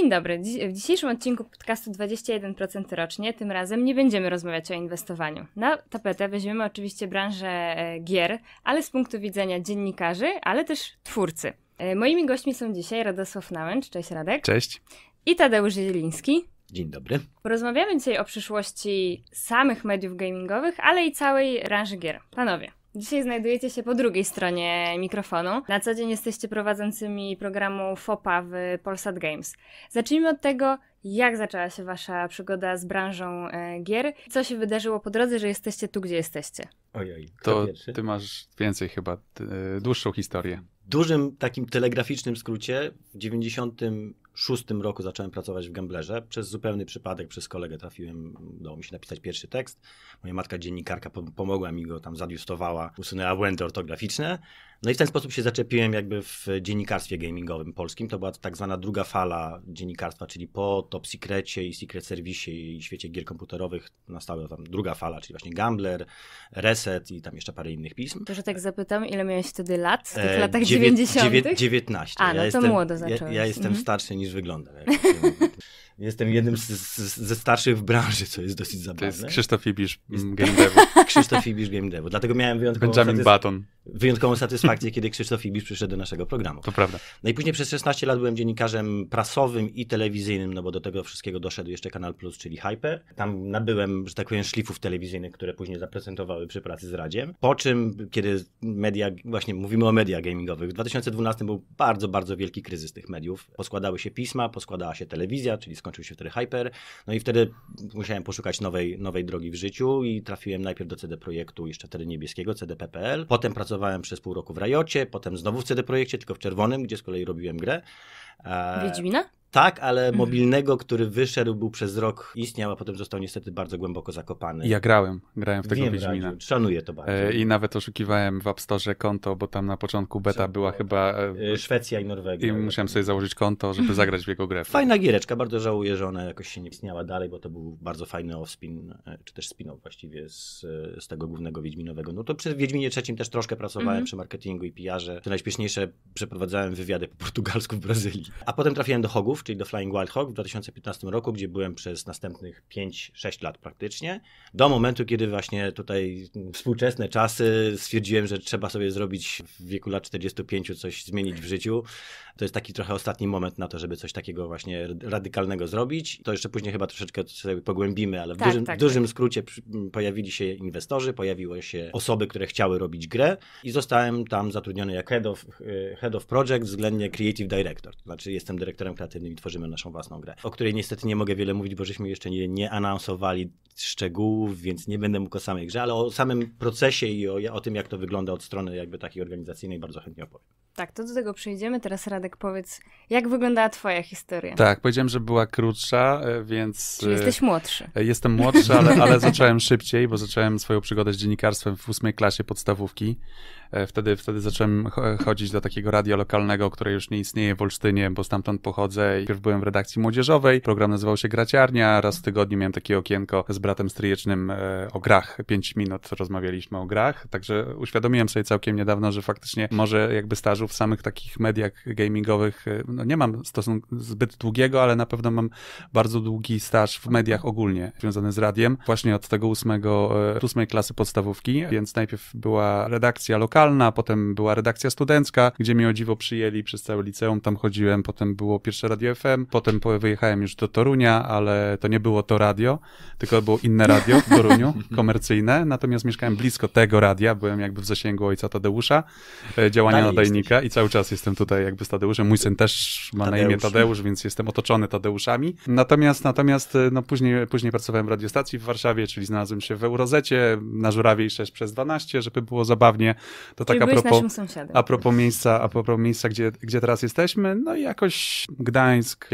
Dzień dobry. W dzisiejszym odcinku podcastu 21% rocznie tym razem nie będziemy rozmawiać o inwestowaniu. Na tapetę weźmiemy oczywiście branżę e, gier, ale z punktu widzenia dziennikarzy, ale też twórcy. E, moimi gośćmi są dzisiaj Radosław Nałęcz. Cześć Radek. Cześć. I Tadeusz Zieliński. Dzień dobry. Porozmawiamy dzisiaj o przyszłości samych mediów gamingowych, ale i całej branży gier. Panowie, Dzisiaj znajdujecie się po drugiej stronie mikrofonu. Na co dzień jesteście prowadzącymi programu FOPA w Polsat Games. Zacznijmy od tego, jak zaczęła się Wasza przygoda z branżą e, gier? Co się wydarzyło po drodze, że jesteście tu, gdzie jesteście? Ojej, to pierwszy? Ty masz więcej chyba, e, dłuższą historię. W dużym takim telegraficznym skrócie w 90 Szóstym roku zacząłem pracować w Gamblerze. Przez zupełny przypadek, przez kolegę trafiłem, udało mi się napisać pierwszy tekst. Moja matka dziennikarka pomogła mi go tam, zadiustowała, usunęła błędy ortograficzne. No i w ten sposób się zaczepiłem jakby w dziennikarstwie gamingowym polskim. To była tak zwana druga fala dziennikarstwa, czyli po Top Secrecie i Secret Service i świecie gier komputerowych nastała tam druga fala, czyli właśnie Gambler, Reset i tam jeszcze parę innych pism. To, że tak zapytam, ile miałeś wtedy lat w tych e, latach 90 dziewię, 19. A, no ja to jestem, młodo zacząłeś. Ja, ja jestem mhm. starszy niż wyglądam. Jestem jednym z, z, ze starszych w branży, co jest dosyć zabawne. To jest Krzysztof Ibisz Game Devu. Krzysztof Ibisz Game Devu. Dlatego miałem wyjątkową, satys wyjątkową satysfakcję, kiedy Krzysztof Ibisz przyszedł do naszego programu. To prawda. No i później przez 16 lat byłem dziennikarzem prasowym i telewizyjnym, no bo do tego wszystkiego doszedł jeszcze Kanal Plus, czyli Hyper. Tam nabyłem, że tak powiem, szlifów telewizyjnych, które później zaprezentowały przy pracy z Radziem. Po czym, kiedy media, właśnie mówimy o mediach gamingowych, w 2012 był bardzo, bardzo wielki kryzys tych mediów. Poskładały się pisma, poskładała się telewizja, czyli skończył się wtedy Hyper. No i wtedy musiałem poszukać nowej, nowej drogi w życiu i trafiłem najpierw do CD Projektu, jeszcze wtedy niebieskiego, CDPPL. Potem pracowałem przez pół roku w Rajocie, potem znowu w CD Projekcie, tylko w czerwonym, gdzie z kolei robiłem grę. E, Wiedźmina? Tak, ale mhm. mobilnego, który wyszedł, był przez rok, istniał, a potem został niestety bardzo głęboko zakopany. Ja grałem, grałem w tego Wiem, Wiedźmina. Radziu, szanuję to bardzo. E, I nawet oszukiwałem w App Store konto, bo tam na początku beta Co? była chyba... E, e, Szwecja i Norwegia. I musiałem sobie założyć konto, żeby zagrać w jego grę. Fajna giereczka, bardzo żałuję, że ona jakoś się nie istniała dalej, bo to był bardzo fajny offspin, spin e, czy też spin-off właściwie z, e, z tego głównego Wiedźminowego. No to przy Wiedźminie trzecim też troszkę pracowałem mhm. przy marketingu i PR-ze. To najśpieszniejsze przeprowadzałem wywiady po portugalsku w Brazylii. A potem trafiłem do Hogów, czyli do Flying Wild Hawk w 2015 roku, gdzie byłem przez następnych 5-6 lat praktycznie, do momentu, kiedy właśnie tutaj współczesne czasy stwierdziłem, że trzeba sobie zrobić w wieku lat 45 coś zmienić w życiu. To jest taki trochę ostatni moment na to, żeby coś takiego właśnie radykalnego zrobić. To jeszcze później chyba troszeczkę sobie pogłębimy, ale w tak, dużym, tak, dużym tak. skrócie pojawili się inwestorzy, pojawiły się osoby, które chciały robić grę i zostałem tam zatrudniony jak head of, e, head of project, względnie creative director. Znaczy jestem dyrektorem kreatywnym innymi tworzymy naszą własną grę, o której niestety nie mogę wiele mówić, bo żeśmy jeszcze nie, nie anonsowali szczegółów, więc nie będę mógł o samej grze, ale o samym procesie i o, o tym, jak to wygląda od strony jakby takiej organizacyjnej bardzo chętnie opowiem. Tak, to do tego przejdziemy. Teraz Radek, powiedz, jak wyglądała twoja historia? Tak, powiedziałem, że była krótsza, e, więc... Czyli e, jesteś młodszy. E, jestem młodszy, ale, ale zacząłem szybciej, bo zacząłem swoją przygodę z dziennikarstwem w ósmej klasie podstawówki. Wtedy, wtedy zacząłem chodzić do takiego radia lokalnego, które już nie istnieje w Olsztynie, bo stamtąd pochodzę. Pierw byłem w redakcji młodzieżowej, program nazywał się Graciarnia. Raz w tygodniu miałem takie okienko z bratem stryjecznym o grach. Pięć minut rozmawialiśmy o grach, także uświadomiłem sobie całkiem niedawno, że faktycznie może jakby stażu w samych takich mediach gamingowych, e, no nie mam stosunku zbyt długiego, ale na pewno mam bardzo długi staż w mediach ogólnie, związany z radiem, właśnie od tego ósmego, e, ósmej klasy podstawówki, więc najpierw była redakcja lokalna, potem była redakcja studencka, gdzie mnie o dziwo przyjęli przez całe liceum, tam chodziłem, potem było pierwsze radio FM, potem wyjechałem już do Torunia, ale to nie było to radio, tylko było inne radio w Toruniu, komercyjne, natomiast mieszkałem blisko tego radia, byłem jakby w zasięgu ojca Tadeusza, e, działania nadajnika, ja i cały czas jestem tutaj jakby z Tadeuszem. Mój syn też ma Tadeusz. na imię Tadeusz, więc jestem otoczony Tadeuszami. Natomiast, natomiast e, no później, później pracowałem w radiostacji w Warszawie, czyli znalazłem się w Eurozecie na Żurawiej 6 przez 12, żeby było zabawnie. To tak a propos, a propos miejsca, a propos miejsca gdzie, gdzie teraz jesteśmy, no i jakoś Gdańsk,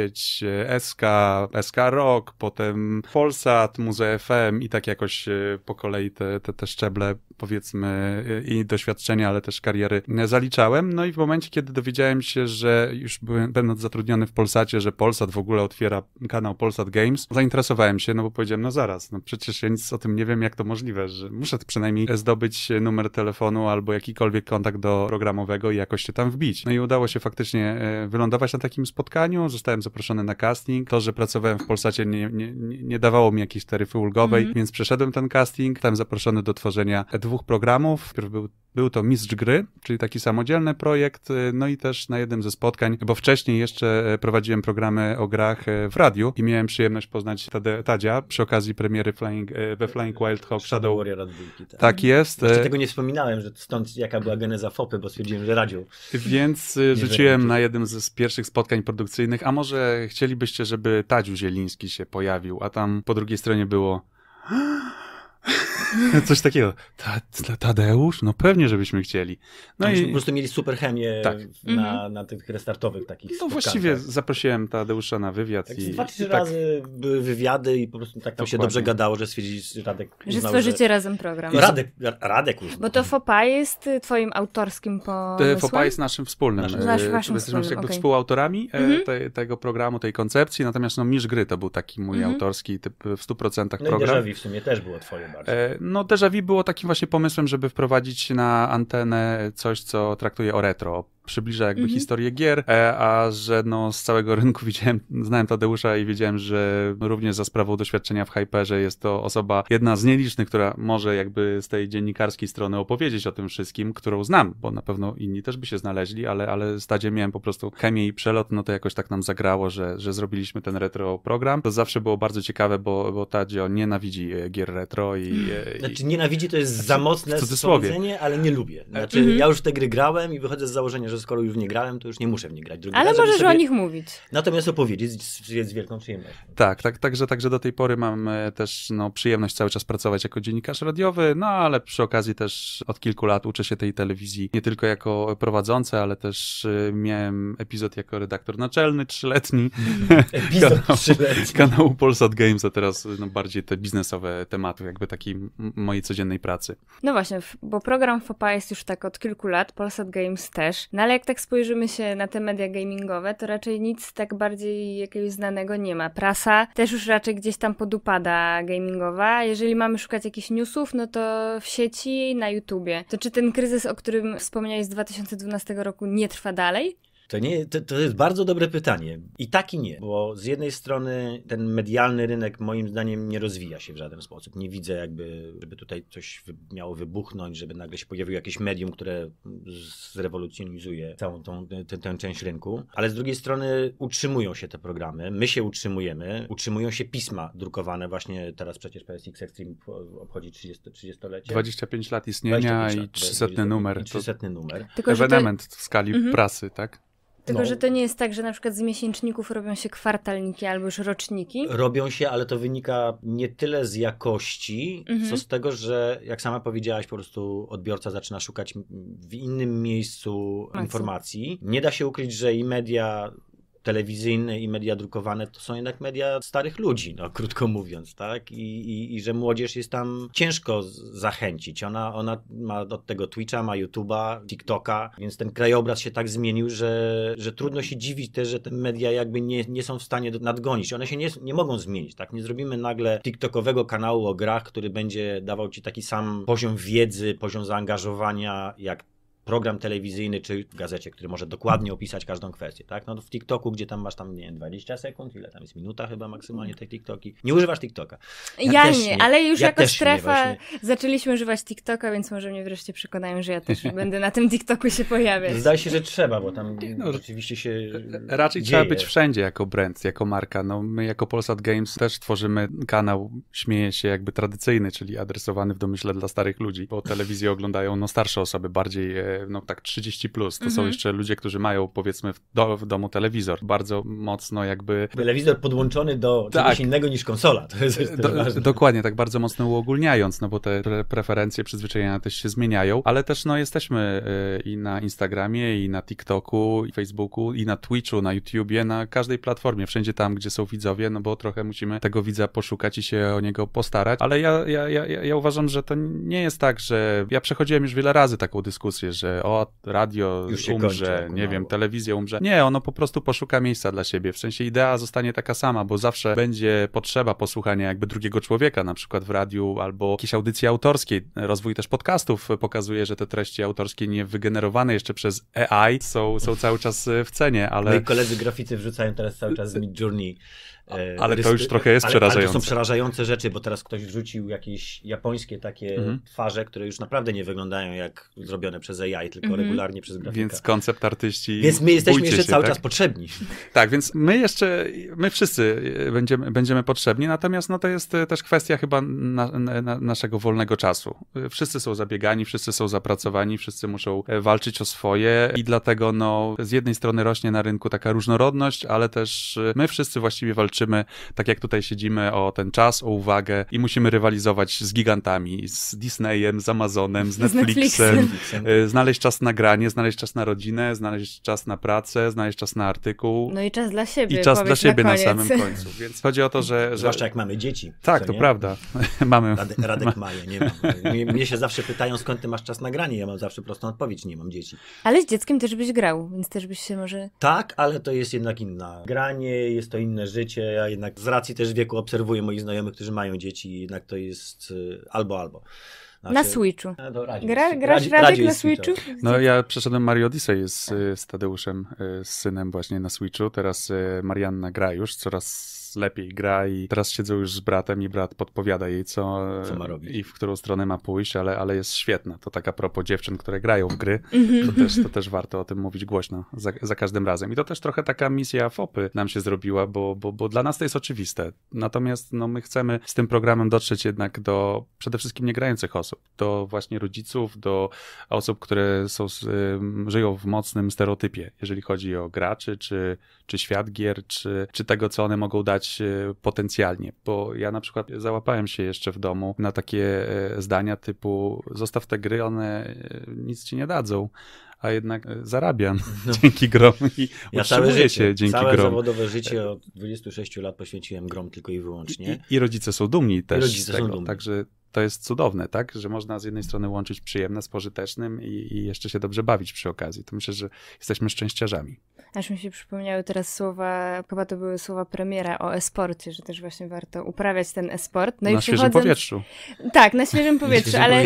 SK, e, SK Rock, potem Polsat, Muzeum FM i tak jakoś e, po kolei te, te, te szczeble powiedzmy i doświadczenia, ale też kariery zaliczałem. No no i w momencie, kiedy dowiedziałem się, że już byłem, będąc zatrudniony w Polsacie, że Polsat w ogóle otwiera kanał Polsat Games, zainteresowałem się, no bo powiedziałem, no zaraz, no przecież ja nic o tym nie wiem, jak to możliwe, że muszę przynajmniej zdobyć numer telefonu albo jakikolwiek kontakt do programowego i jakoś się tam wbić. No i udało się faktycznie e, wylądować na takim spotkaniu, zostałem zaproszony na casting. To, że pracowałem w Polsacie nie, nie, nie dawało mi jakiejś taryfy ulgowej, mm -hmm. więc przeszedłem ten casting, zostałem zaproszony do tworzenia dwóch programów. Pierw był, był to Mistrz Gry, czyli taki samodzielny projekt, projekt, e, no i też na jednym ze spotkań, bo wcześniej jeszcze e, prowadziłem programy o grach e, w radiu i miałem przyjemność poznać Tade, Tadzia przy okazji premiery Flying, we Flying Wild Hawk Shadow Warrior dwójki. Tak. tak jest. Jeszcze tego nie wspominałem, że stąd jaka była geneza Fopy, bo stwierdziłem, że radził. Więc rzuciłem na jednym z pierwszych spotkań produkcyjnych, a może chcielibyście, żeby Tadziu Zieliński się pojawił, a tam po drugiej stronie było... Coś takiego. Ta, ta, Tadeusz? No pewnie, żebyśmy chcieli. No i... Po prostu mieli super chemię tak. na, mm -hmm. na tych restartowych takich No spotkaniach. właściwie zaprosiłem Tadeusza na wywiad. Tak, i, dwa, trzy tak. razy tak... były wywiady i po prostu tak tam Dokładnie. się dobrze gadało, że stwierdziliście, Radek uznał, Że stworzycie że... razem program. Radek, Radek uznał. Bo to FOPA jest twoim autorskim pomysłem? E, FOPA jest naszym wspólnym. Naszym, e, naszym, wspólnym, Jesteśmy jakby okay. współautorami mm -hmm. te, tego programu, tej koncepcji, natomiast no Misz Gry to był taki mój mm -hmm. autorski typ w 100% no program. No w sumie też było twoje bardziej no déjà Vu było takim właśnie pomysłem, żeby wprowadzić na antenę coś, co traktuje o retro, przybliża jakby mhm. historię gier, e, a że no z całego rynku widziałem, znałem Tadeusza i wiedziałem, że również za sprawą doświadczenia w Hyperze jest to osoba, jedna z nielicznych, która może jakby z tej dziennikarskiej strony opowiedzieć o tym wszystkim, którą znam, bo na pewno inni też by się znaleźli, ale, ale stadzie miałem po prostu chemię i przelot, no to jakoś tak nam zagrało, że, że zrobiliśmy ten retro program. To zawsze było bardzo ciekawe, bo, bo Tadzio nienawidzi e, gier retro i... E, znaczy i... nienawidzi to jest znaczy, za mocne słowo, ale nie lubię. Znaczy mhm. ja już te gry grałem i wychodzę z założenia, że że skoro już nie grałem, to już nie muszę w nie grać. Drugi Ale raz, możesz sobie... o nich mówić. Natomiast opowiedzieć jest z wielką przyjemnością. Tak, tak także, także do tej pory mam e, też no, przyjemność cały czas pracować jako dziennikarz radiowy, no ale przy okazji też od kilku lat uczę się tej telewizji nie tylko jako prowadzący, ale też e, miałem epizod jako redaktor naczelny, trzyletni. Epizod kanału, trzyletni. Kanału Polsat Games, a teraz e, no, bardziej te biznesowe tematy, jakby takiej mojej codziennej pracy. No właśnie, bo program FOPA jest już tak od kilku lat, Polsat Games też. Na ale jak tak spojrzymy się na te media gamingowe, to raczej nic tak bardziej jakiegoś znanego nie ma. Prasa też już raczej gdzieś tam podupada gamingowa. Jeżeli mamy szukać jakichś newsów, no to w sieci, na YouTubie. To czy ten kryzys, o którym wspomniałeś z 2012 roku nie trwa dalej? To, nie, to, to jest bardzo dobre pytanie. I tak i nie, bo z jednej strony ten medialny rynek moim zdaniem nie rozwija się w żaden sposób. Nie widzę jakby, żeby tutaj coś miało wybuchnąć, żeby nagle się pojawiło jakieś medium, które zrewolucjonizuje całą tą, tę, tę część rynku. Ale z drugiej strony utrzymują się te programy, my się utrzymujemy, utrzymują się pisma drukowane. Właśnie teraz przecież PSX Extreme obchodzi 30, 30-lecie. 25 lat istnienia 25 lat, i 300 numer. 300 numer. Tylko, Ewenement w skali mhm. prasy, tak? Tylko, no. że to nie jest tak, że na przykład z miesięczników robią się kwartalniki albo już roczniki. Robią się, ale to wynika nie tyle z jakości, mhm. co z tego, że jak sama powiedziałaś, po prostu odbiorca zaczyna szukać w innym miejscu informacji. Nie da się ukryć, że i media telewizyjne i media drukowane to są jednak media starych ludzi, no, krótko mówiąc, tak? I, i, i że młodzież jest tam ciężko zachęcić. Ona, ona ma od tego Twitcha, ma YouTube'a, TikToka, więc ten krajobraz się tak zmienił, że, że trudno się dziwić też, że te media jakby nie, nie są w stanie nadgonić. One się nie, nie mogą zmienić, tak? Nie zrobimy nagle TikTokowego kanału o grach, który będzie dawał ci taki sam poziom wiedzy, poziom zaangażowania jak program telewizyjny czy w gazecie, który może dokładnie opisać każdą kwestię, tak? No w TikToku, gdzie tam masz tam, nie wiem, 20 sekund, ile tam jest, minuta chyba maksymalnie te TikToki. Nie używasz TikToka. Ja, ja nie, nie, ale już ja jako strefa nie, zaczęliśmy używać TikToka, więc może mnie wreszcie przekonają, że ja też będę na tym TikToku się pojawiać. Zdaje się, że trzeba, bo tam no, rzeczywiście się Raczej dzieje. trzeba być wszędzie jako brand, jako marka. No my jako Polsat Games też tworzymy kanał, śmieję się, jakby tradycyjny, czyli adresowany w domyśle dla starych ludzi, bo telewizję oglądają no starsze osoby, bardziej e, no tak 30 plus, to są mhm. jeszcze ludzie, którzy mają powiedzmy w, do, w, domu telewizor, bardzo mocno jakby... Telewizor podłączony do tak. czegoś innego niż konsola, to jest do, Dokładnie, tak bardzo mocno uogólniając, no bo te pre preferencje, przyzwyczajenia też się zmieniają, ale też no jesteśmy y, i na Instagramie, i na TikToku, i Facebooku, i na Twitchu, na YouTubie, na każdej platformie, wszędzie tam, gdzie są widzowie, no bo trochę musimy tego widza poszukać i się o niego postarać, ale ja, ja, ja, ja uważam, że to nie jest tak, że ja przechodziłem już wiele razy taką dyskusję, że że o, radio umrze, kończy, nie no wiem, telewizja umrze. Nie, ono po prostu poszuka miejsca dla siebie. W sensie idea zostanie taka sama, bo zawsze będzie potrzeba posłuchania jakby drugiego człowieka, na przykład w radiu albo jakiejś audycji autorskiej. Rozwój też podcastów pokazuje, że te treści autorskie nie wygenerowane jeszcze przez AI są, są cały czas w cenie, ale... Moi no koledzy graficy wrzucają teraz cały czas z Midjourney E, ale to już trochę jest przerażające. Ale to są przerażające rzeczy, bo teraz ktoś wrzucił jakieś japońskie takie mhm. twarze, które już naprawdę nie wyglądają jak zrobione przez AI, tylko mhm. regularnie przez grafika. Więc koncept artyści. Więc my jesteśmy jeszcze się, cały tak? czas potrzebni. Tak, więc my jeszcze, my wszyscy e, będziemy, będziemy potrzebni, natomiast no, to jest e, też kwestia chyba na, na, naszego wolnego czasu. Wszyscy są zabiegani, wszyscy są zapracowani, wszyscy muszą walczyć o swoje i dlatego no, z jednej strony rośnie na rynku taka różnorodność, ale też my wszyscy właściwie walczymy walczymy, tak jak tutaj siedzimy, o ten czas, o uwagę i musimy rywalizować z gigantami, z Disneyem, z Amazonem, z Netflixem, z y, Netflixem. znaleźć czas na granie, znaleźć czas na rodzinę, znaleźć czas na pracę, znaleźć czas na artykuł. No i czas dla siebie. I czas dla siebie na, na, samym końcu. Więc chodzi o to, że. że... Zwłaszcza jak mamy dzieci. Tak, to nie? prawda. mamy. Radek, Radek ma je, nie mam. Mnie się zawsze pytają, skąd ty masz czas na granie. Ja mam zawsze prostą odpowiedź, nie mam dzieci. Ale z dzieckiem też byś grał, więc też byś się może. Tak, ale to jest jednak inna. Granie, jest to inne życie, ja jednak z racji też wieku obserwuję moich znajomych, którzy mają dzieci i jednak to jest y, albo albo. na znaczy, Switchu. E, gra, grasz radzi, na Switchu? No ja przeszedłem Mario Odyssey z, y, z Tadeuszem, y, z synem właśnie na Switchu. Teraz Marianna gra już coraz lepiej gra i teraz siedzę już z bratem i brat podpowiada jej, co, co ma robić i w którą stronę ma pójść, ale, ale jest świetna. To taka propos dziewczyn, które grają w gry, mhm. to też, to też warto o tym mówić głośno za, za każdym razem. I to też trochę taka misja FOPy nam się zrobiła, bo, bo, bo dla nas to jest oczywiste. Natomiast no, my chcemy z tym programem dotrzeć jednak do przede wszystkim niegrających osób, do właśnie rodziców, do osób, które są, żyją w mocnym stereotypie, jeżeli chodzi o graczy, czy, czy świat gier, czy, czy tego, co one mogą dać E, potencjalnie, bo ja na przykład załapałem się jeszcze w domu na takie e, zdania typu zostaw te gry, one e, nic ci nie dadzą, a jednak zarabiam no. dzięki grom i ja utrzymuję się dzięki całe grom. zawodowe życie od 26 lat poświęciłem grom tylko i wyłącznie. I, i rodzice są dumni też I rodzice Są dumni. Także to jest cudowne, tak? Że można z jednej strony łączyć przyjemne z pożytecznym i, i jeszcze się dobrze bawić przy okazji. To myślę, że jesteśmy szczęściarzami. Aż mi się przypomniały teraz słowa, chyba to były słowa premiera o esporcie, że też właśnie warto uprawiać ten esport. No na i świeżym powietrzu. Tak, na świeżym powietrzu, ale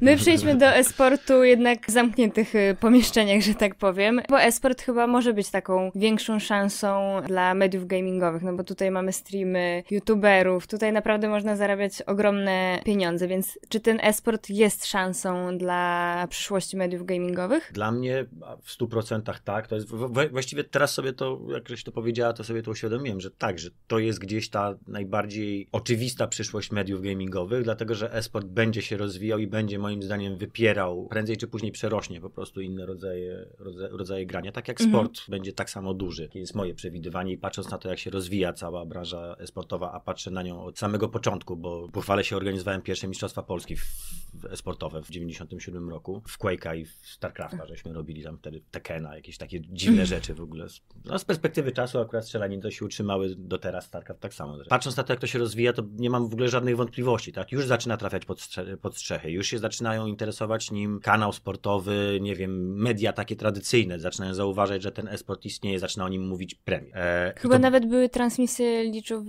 my przejdźmy do esportu jednak w zamkniętych y, pomieszczeniach, że tak powiem, bo esport chyba może być taką większą szansą dla mediów gamingowych, no bo tutaj mamy streamy youtuberów, tutaj naprawdę można zarabiać ogromne pieniądze, więc czy ten esport jest szansą dla przyszłości mediów gamingowych? Dla mnie w 100% tak. To jest właściwie właściwie teraz sobie to, jak żeś to powiedziała, to sobie to uświadomiłem, że tak, że to jest gdzieś ta najbardziej oczywista przyszłość mediów gamingowych, dlatego że esport będzie się rozwijał i będzie moim zdaniem wypierał, prędzej czy później przerośnie po prostu inne rodzaje, rodzaje, rodzaje grania, tak jak mhm. sport będzie tak samo duży. To jest moje przewidywanie i patrząc na to, jak się rozwija cała branża esportowa, a patrzę na nią od samego początku, bo pochwalę się, organizowałem pierwsze Mistrzostwa Polski esportowe w 97 roku, w Quake'a i w StarCrafta, mhm. żeśmy robili tam wtedy Tekena, jakieś takie dziwne rzeczy ogóle. No, z perspektywy czasu akurat strzelaniny to się utrzymały do teraz StarCraft tak samo. Patrząc na to, jak to się rozwija, to nie mam w ogóle żadnych wątpliwości. Tak? Już zaczyna trafiać pod, strze- pod strzechy, już się zaczynają interesować nim kanał sportowy, nie wiem, media takie tradycyjne, zaczynają zauważać, że ten esport istnieje, zaczyna o nim mówić premier. E, Chyba to... nawet były transmisje League of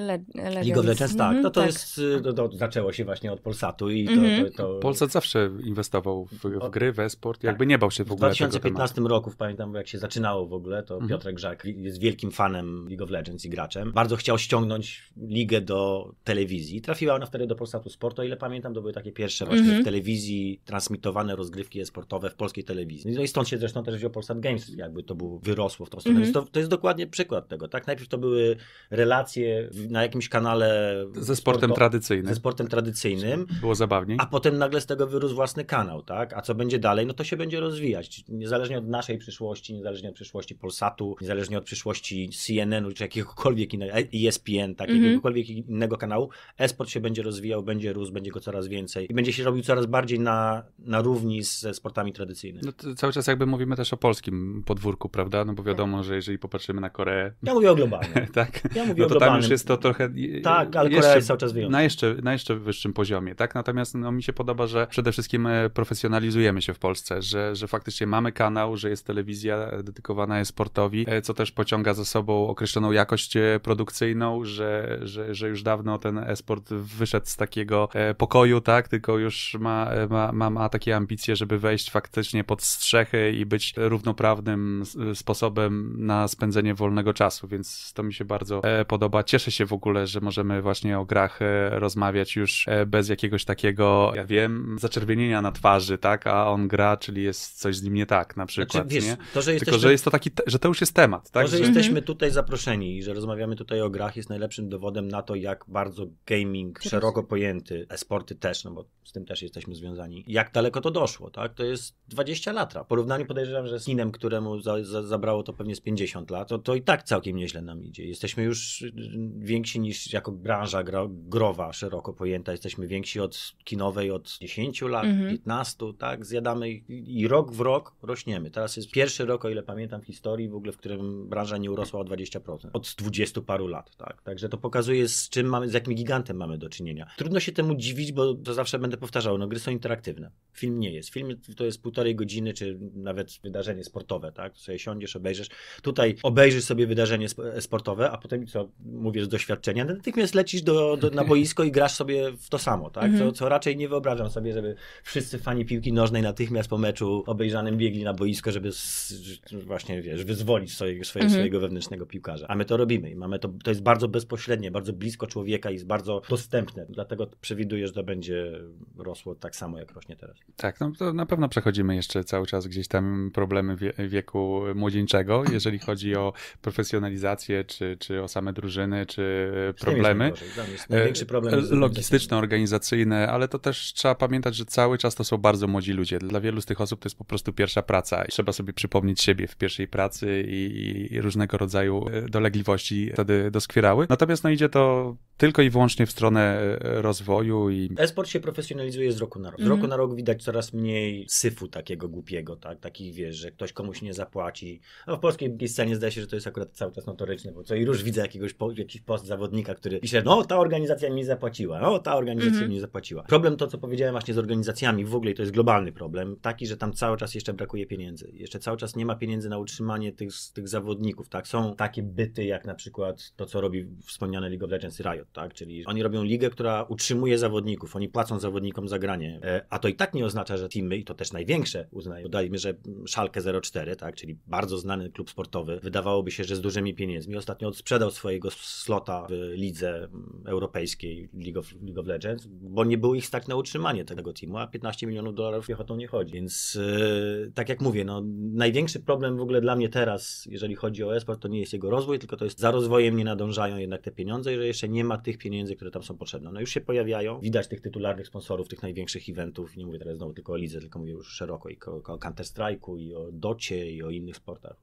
Legends. League of Legends, tak. Mm-hmm, to tak. jest, to, y, no to, zaczęło się właśnie od Polsatu i to... Mm-hmm. to Polsat zawsze inwestował w, w gry, w esport, jakby tak. nie bał się w ogóle W 2015 tego roku, pamiętam, jak się zaczynało w ogóle, to mhm. Piotrek Żak jest wielkim fanem League of Legends i graczem. Bardzo chciał ściągnąć ligę do telewizji. Trafiła ona wtedy do Polsatu Sport, o ile pamiętam, to były takie pierwsze właśnie mhm. w telewizji transmitowane rozgrywki e-sportowe w polskiej telewizji. No i stąd się zresztą też wziął Polsat Games, jakby to było wyrosło w tą stronę. Mhm. To, to, jest dokładnie przykład tego, tak? Najpierw to były relacje na jakimś kanale... Ze sportem tradycyjnym. Ze sportem tradycyjnym. Było zabawniej. A potem nagle z tego wyrósł własny kanał, tak? A co będzie dalej? No to się będzie rozwijać. Niezależnie od naszej przyszłości, niezależnie od przyszłości przyszłości Polsatu, niezależnie od przyszłości CNN-u czy jakiegokolwiek innego, ESPN, e tak, mm -hmm. jakiegokolwiek innego kanału, esport się będzie rozwijał, będzie rósł, będzie go coraz więcej i będzie się robił coraz bardziej na, na równi ze sportami tradycyjnymi. No cały czas jakby mówimy też o polskim podwórku, prawda? No bo wiadomo, tak. że jeżeli popatrzymy na Koreę... Ja mówię o globalnym. tak? Ja mówię no to tam już jest to trochę... Tak, ale jeszcze, Korea jest cały czas wyjątkowa. Na jeszcze, na jeszcze wyższym poziomie, tak? Natomiast no, mi się podoba, że przede wszystkim e, profesjonalizujemy się w Polsce, że, że faktycznie mamy kanał, że jest telewizja dedykowana dedykowana jest sportowi e, co też pociąga za sobą określoną jakość e, produkcyjną, że, że, że już dawno ten e-sport wyszedł z takiego e, pokoju, tak, tylko już ma, ma, ma, ma takie ambicje, żeby wejść faktycznie pod strzechy i być równoprawnym sposobem na spędzenie wolnego czasu, więc to mi się bardzo podoba. Cieszę się w ogóle, że możemy właśnie o grach rozmawiać już bez jakiegoś takiego, ja wiem, zaczerwienienia na twarzy, tak, a on gra, czyli jest coś z nim nie tak na znaczy, przykład, znaczy, wiesz, nie? To, że Tylko, że tak jest to taki, że to już jest temat. Tak? że, jesteśmy mhm. tutaj zaproszeni i że rozmawiamy tutaj o grach jest najlepszym dowodem na to, jak bardzo gaming, szeroko pojęty, esporty też, no bo z tym też jesteśmy związani, jak daleko to doszło, tak? To jest 20 lat. W porównaniu podejrzewam, że z Kinem, któremu za, za, zabrało to pewnie z 50 lat, to, to i tak całkiem nieźle nam idzie. Jesteśmy już y, y, więksi niż jako branża gra, growa, szeroko pojęta. Jesteśmy więksi od kinowej od 10 lat, mhm. 15, tak? Zjadamy i, i rok w rok rośniemy. Teraz jest pierwszy rok, o ile pamiętam, w historii w ogóle, w którym branża nie urosła o 20%. Od 20 paru lat, tak. Także to pokazuje z czym mamy, z jakim gigantem mamy do czynienia. Trudno się temu dziwić, bo to zawsze będę powtarzał, no gry są interaktywne. Film nie jest. Film to jest półtorej godziny, czy nawet wydarzenie sportowe, tak. Sobie siądziesz, obejrzysz. Tutaj obejrzysz sobie wydarzenie sportowe, a potem co mówię z doświadczenia, natychmiast lecisz do, do, na boisko i grasz sobie w to samo, tak. Co, mhm. co raczej nie wyobrażam sobie, żeby wszyscy fani piłki nożnej natychmiast po meczu obejrzanym biegli na boisko, żeby z, właśnie właśnie, wiesz, wyzwolić swojego, mhm. swojego wewnętrznego piłkarza. A my to robimy i mamy to, to jest bardzo bezpośrednie, bardzo blisko człowieka i jest bardzo dostępne. Dlatego przewiduję, że to będzie rosło tak samo, jak rośnie teraz. Tak, no to na pewno przechodzimy jeszcze cały czas gdzieś tam problemy wieku młodzieńczego, mhm. jeżeli chodzi o profesjonalizację, czy, czy o same drużyny, czy problemy. Największy problem e, logistyczne, organizacyjne, ale to też trzeba pamiętać, że cały czas to są bardzo młodzi ludzie. Dla wielu z tych osób to jest po prostu pierwsza praca i trzeba sobie przypomnieć siebie w pierwszej pracy i, i różnego rodzaju e, dolegliwości wtedy doskwierały. Natomiast no idzie to tylko i wyłącznie w stronę e, rozwoju i... Esport się profesjonalizuje z roku na rok. Z mm. roku mhm. na rok widać coraz mniej syfu takiego głupiego, tak? takich wiesz, że ktoś komuś nie zapłaci. No w polskiej scenie zdaje się, że to jest akurat cały czas notoryczne, bo co i róż widzę jakiegoś po, jakiś post zawodnika, który pisze, no ta organizacja mi nie zapłaciła, no ta organizacja mm. mi nie zapłaciła. Problem to, co powiedziałem właśnie z organizacjami w ogóle to jest globalny problem, taki, że tam cały czas jeszcze brakuje pieniędzy. Jeszcze cały czas nie ma pieniędzy na utrzymanie utrzymanie tych, tych zawodników, tak? Są takie byty jak na przykład to, co robi wspomniane League of Legends Riot, tak? Czyli oni robią ligę, która utrzymuje zawodników, oni płacą zawodnikom za granie, e, a to i tak nie oznacza, że teamy, i to też największe uznają, dodajmy, że Szalkę 04, tak? Czyli bardzo znany klub sportowy, wydawałoby się, że z dużymi pieniędzmi, ostatnio odsprzedał swojego slota w lidze mm, europejskiej League of, League of Legends, bo nie było ich stać na utrzymanie tego teamu, a 15 milionów dolarów piechotą nie chodzi, więc yy, tak jak mówię, no największy problem w ogóle ogóle dla mnie teraz, jeżeli chodzi o sport, to nie jest jego rozwój, tylko to jest za rozwojem nie nadążają jednak te pieniądze i że jeszcze nie ma tych pieniędzy, które tam są potrzebne. No już się pojawiają, widać tych tytularnych sponsorów, tych największych eventów, nie mówię teraz znowu tylko o lidze, tylko mówię już szeroko i o, Counter-Strike'u i o docie i o innych sportach,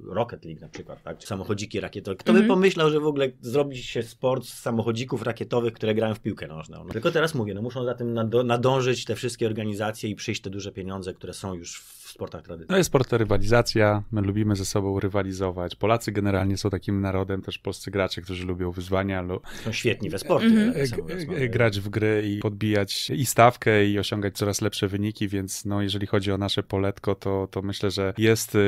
Rocket League na przykład, tak? samochodziki rakietowe. Kto by mhm. pomyślał, że w ogóle zrobi się sport z samochodzików rakietowych, które grają w piłkę nożną. No. Tylko teraz mówię, no muszą za tym nadążyć te wszystkie organizacje i przyjść te duże pieniądze, które są już w w sportach tradycyjnych? No jest sport to rywalizacja, my lubimy ze sobą rywalizować. Polacy generalnie są takim narodem, też polscy gracze, którzy lubią wyzwania. Lu... Są świetni we sporcie. Mm -hmm. Grać w gry i podbijać i stawkę i osiągać coraz lepsze wyniki, więc no, jeżeli chodzi o nasze poletko, to, to myślę, że jest y,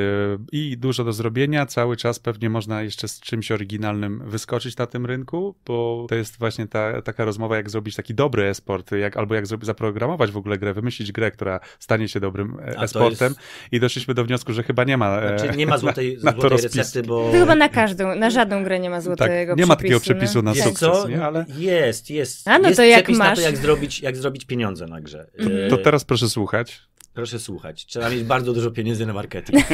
i dużo do zrobienia. Cały czas pewnie można jeszcze z czymś oryginalnym wyskoczyć na tym rynku, bo to jest właśnie ta, taka rozmowa, jak zrobić taki dobry e-sport, jak, albo jak zaprogramować w ogóle grę, wymyślić grę, która stanie się dobrym e-sportem i doszliśmy do wniosku, że chyba nie ma. E, znaczy, nie ma złotej, na, złotej na recepty, bo. To chyba na każdą, na żadną grę nie ma tak, złotego tak, Nie przepisu, ma takiego przepisu no. na jest sukces, co? nie? Ale... Jest, jest. A no jest to jak masz. To, jak zrobić, jak zrobić pieniądze na grze. To, mhm. e, to teraz proszę słuchać proszę słuchać, trzeba mieć bardzo dużo pieniędzy na marketing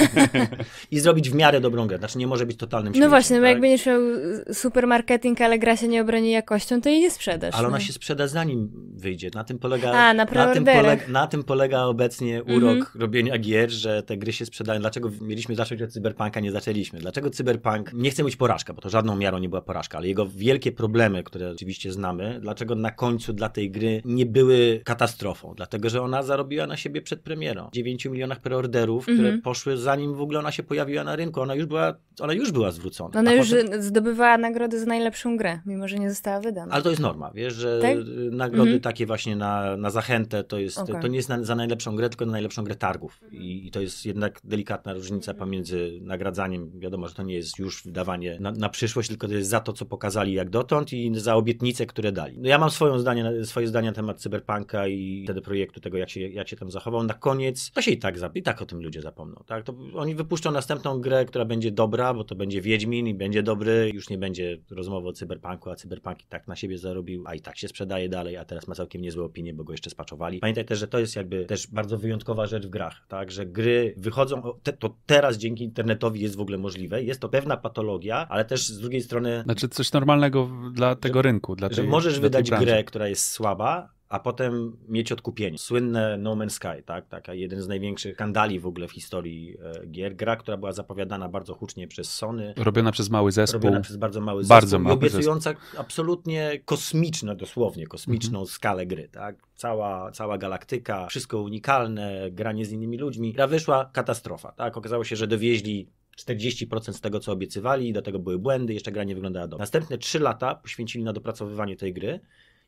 i zrobić w miarę dobrą grę. Znaczy nie może być totalnym śmieciem, No właśnie, no tak? bo jak będziesz miał super marketing, ale gra się nie obroni jakością, to jej nie sprzedasz. Ale ona no. się sprzeda zanim wyjdzie. Na tym polega, A, na, na, tym, polega, na tym polega obecnie mhm. urok robienia gier, że te gry się sprzedają. Dlaczego mieliśmy zacząć od Cyberpunka, nie zaczęliśmy? Dlaczego Cyberpunk, nie chcę mieć porażka, bo to żadną miarą nie była porażka, ale jego wielkie problemy, które oczywiście znamy, dlaczego na końcu dla tej gry nie były katastrofą? Dlatego, że ona zarobiła na siebie przed mierą 9 milionach preorderów, mm które mhm. poszły zanim w ogóle ona się pojawiła na rynku. Ona już była, ona już była zwrócona. Ona no, no A już potem... zdobywała nagrody za najlepszą grę, mimo że nie została wydana. Ale to jest norma, wiesz, że tak? nagrody mhm. takie właśnie na, na zachętę to, jest, okay. to nie jest na, za najlepszą grę, tylko na najlepszą grę targów. I, i to jest jednak delikatna różnica mhm. pomiędzy nagradzaniem, wiadomo, że to nie jest już wydawanie na, na przyszłość, tylko to jest za to, co pokazali jak dotąd i za obietnice, które dali. No ja mam swoje zdanie, swoje zdanie na temat cyberpunka i tego projektu, tego jak się, jak się tam zachował. Na koniec to się i tak, i tak o tym ludzie zapomną. Tak? To oni wypuszczą następną grę, która będzie dobra, bo to będzie Wiedźmin i będzie dobry, już nie będzie rozmowy o cyberpunku, a cyberpunk i tak na siebie zarobił, a i tak się sprzedaje dalej, a teraz ma całkiem niezłe opinie, bo go jeszcze spaczowali. Pamiętaj też, że to jest jakby też bardzo wyjątkowa rzecz w grach, tak? że gry wychodzą, te, to teraz dzięki internetowi jest w ogóle możliwe, jest to pewna patologia, ale też z drugiej strony... Znaczy coś normalnego dla tego że, rynku, dla tej, Że możesz wydać grę, która jest słaba, a potem mieć odkupienie. Słynne No Man's Sky, tak? Taka jeden z największych kandali w ogóle w historii e, gier. Gra, która była zapowiadana bardzo hucznie przez Sony. Robiona przez mały zespół. Robiona przez bardzo mały zespół. Bardzo mały obiecująca zespół. absolutnie kosmiczną, dosłownie kosmiczną mhm. skalę gry, tak? Cała, cała galaktyka, wszystko unikalne, granie z innymi ludźmi. Gra wyszła, katastrofa, tak? Okazało się, że dowieźli 40% z tego, co obiecywali, do tego były błędy, jeszcze gra nie wyglądała dobrze. Następne 3 lata poświęcili na dopracowywanie tej gry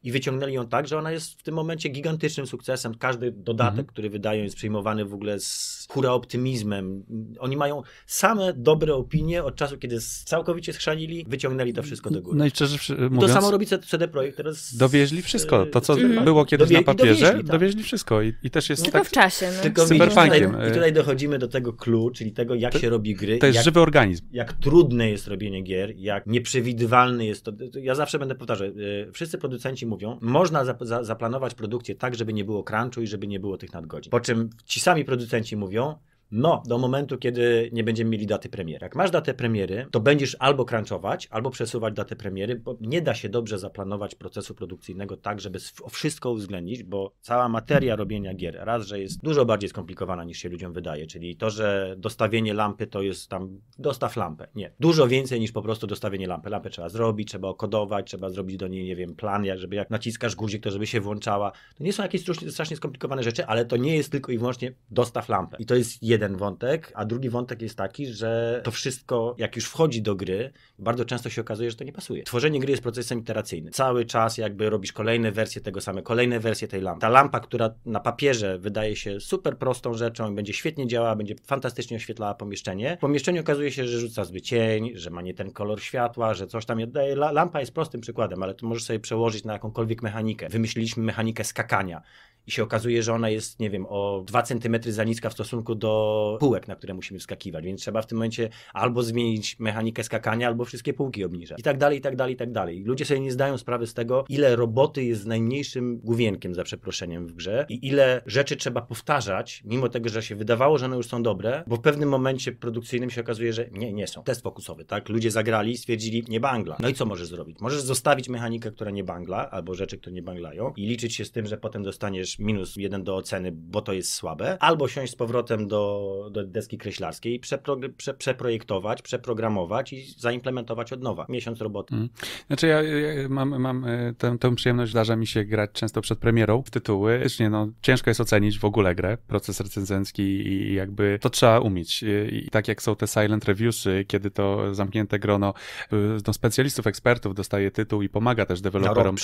i wyciągnęli ją tak, że ona jest w tym momencie gigantycznym sukcesem. Każdy dodatek, mhm. który wydają, jest przyjmowany w ogóle z hura optymizmem. Oni mają same dobre opinie od czasu, kiedy całkowicie schrzanili, wyciągnęli to wszystko do góry. No i szczerze mówiąc, to samo robi CD Projekt teraz. Dowieźli wszystko. To, co mhm. było kiedyś Dowie na papierze, dowieźli, tak. dowieźli, wszystko. I, I, też jest Tylko tak, w czasie. No. Tylko z Tutaj, I tutaj dochodzimy do tego clue, czyli tego, jak to, się robi gry. To jest jak, żywy organizm. Jak trudne jest robienie gier, jak nieprzewidywalny jest to. Ja zawsze będę powtarzał, y, wszyscy producenci mówią, można za, za, zaplanować produkcję tak, żeby nie było crunchu i żeby nie było tych nadgodzin. Po czym ci sami producenci mówią, no, do momentu, kiedy nie będziemy mieli daty premiery. Jak masz datę premiery, to będziesz albo crunchować, albo przesuwać datę premiery, bo nie da się dobrze zaplanować procesu produkcyjnego tak, żeby wszystko uwzględnić, bo cała materia robienia gier, raz, że jest dużo bardziej skomplikowana niż się ludziom wydaje, czyli to, że dostawienie lampy to jest tam dostaw lampę. Nie, dużo więcej niż po prostu dostawienie lampy. Lampę trzeba zrobić, trzeba okodować, trzeba zrobić do niej, nie wiem, plan, jak żeby jak naciskasz guzik, to żeby się włączała. To nie są jakieś strasznie, strasznie skomplikowane rzeczy, ale to nie jest tylko i wyłącznie dostaw lampę. I to jest jeden jeden wątek, a drugi wątek jest taki, że to wszystko, jak już wchodzi do gry, bardzo często się okazuje, że to nie pasuje. Tworzenie gry jest procesem iteracyjnym. Cały czas jakby robisz kolejne wersje tego samego, kolejne wersje tej lampy. Ta lampa, która na papierze wydaje się super prostą rzeczą, będzie świetnie działała, będzie fantastycznie oświetlała pomieszczenie. W pomieszczeniu okazuje się, że rzuca zbyt cień, że ma nie ten kolor światła, że coś tam oddaje. Lampa jest prostym przykładem, ale to możesz sobie przełożyć na jakąkolwiek mechanikę. Wymyśliliśmy mechanikę skakania i się okazuje, że ona jest, nie wiem, o 2 cm za niska w stosunku do półek, na które musimy wskakiwać, więc trzeba w tym momencie albo zmienić mechanikę skakania, albo wszystkie półki obniżać i tak dalej, i tak dalej, i tak dalej. Ludzie sobie nie zdają sprawy z tego, ile roboty jest najmniejszym główienkiem, za przeproszeniem, w grze i ile rzeczy trzeba powtarzać, mimo tego, że się wydawało, że one już są dobre, bo w pewnym momencie produkcyjnym się okazuje, że nie, nie są. Test fokusowy, tak? Ludzie zagrali, stwierdzili, nie bangla. No i co możesz zrobić? Możesz zostawić mechanikę, która nie bangla, albo rzeczy, które nie banglają i liczyć się z tym, że potem dostaniesz minus jeden do oceny, bo to jest słabe, albo siąść z powrotem do, do deski kreślarskiej przepro- prze- przeprojektować, przeprogramować i zaimplementować od nowa. Miesiąc roboty. Mhm. Znaczy ja, ja, mam, mam e, tę, tę przyjemność, zdarza mi się grać często przed premierą w tytuły. nie, no, ciężko jest ocenić w ogóle grę, proces recenzencki i jakby to trzeba umieć. I tak jak są te silent reviewsy, kiedy to zamknięte grono do e, no, specjalistów, ekspertów dostaje tytuł i pomaga też deweloperom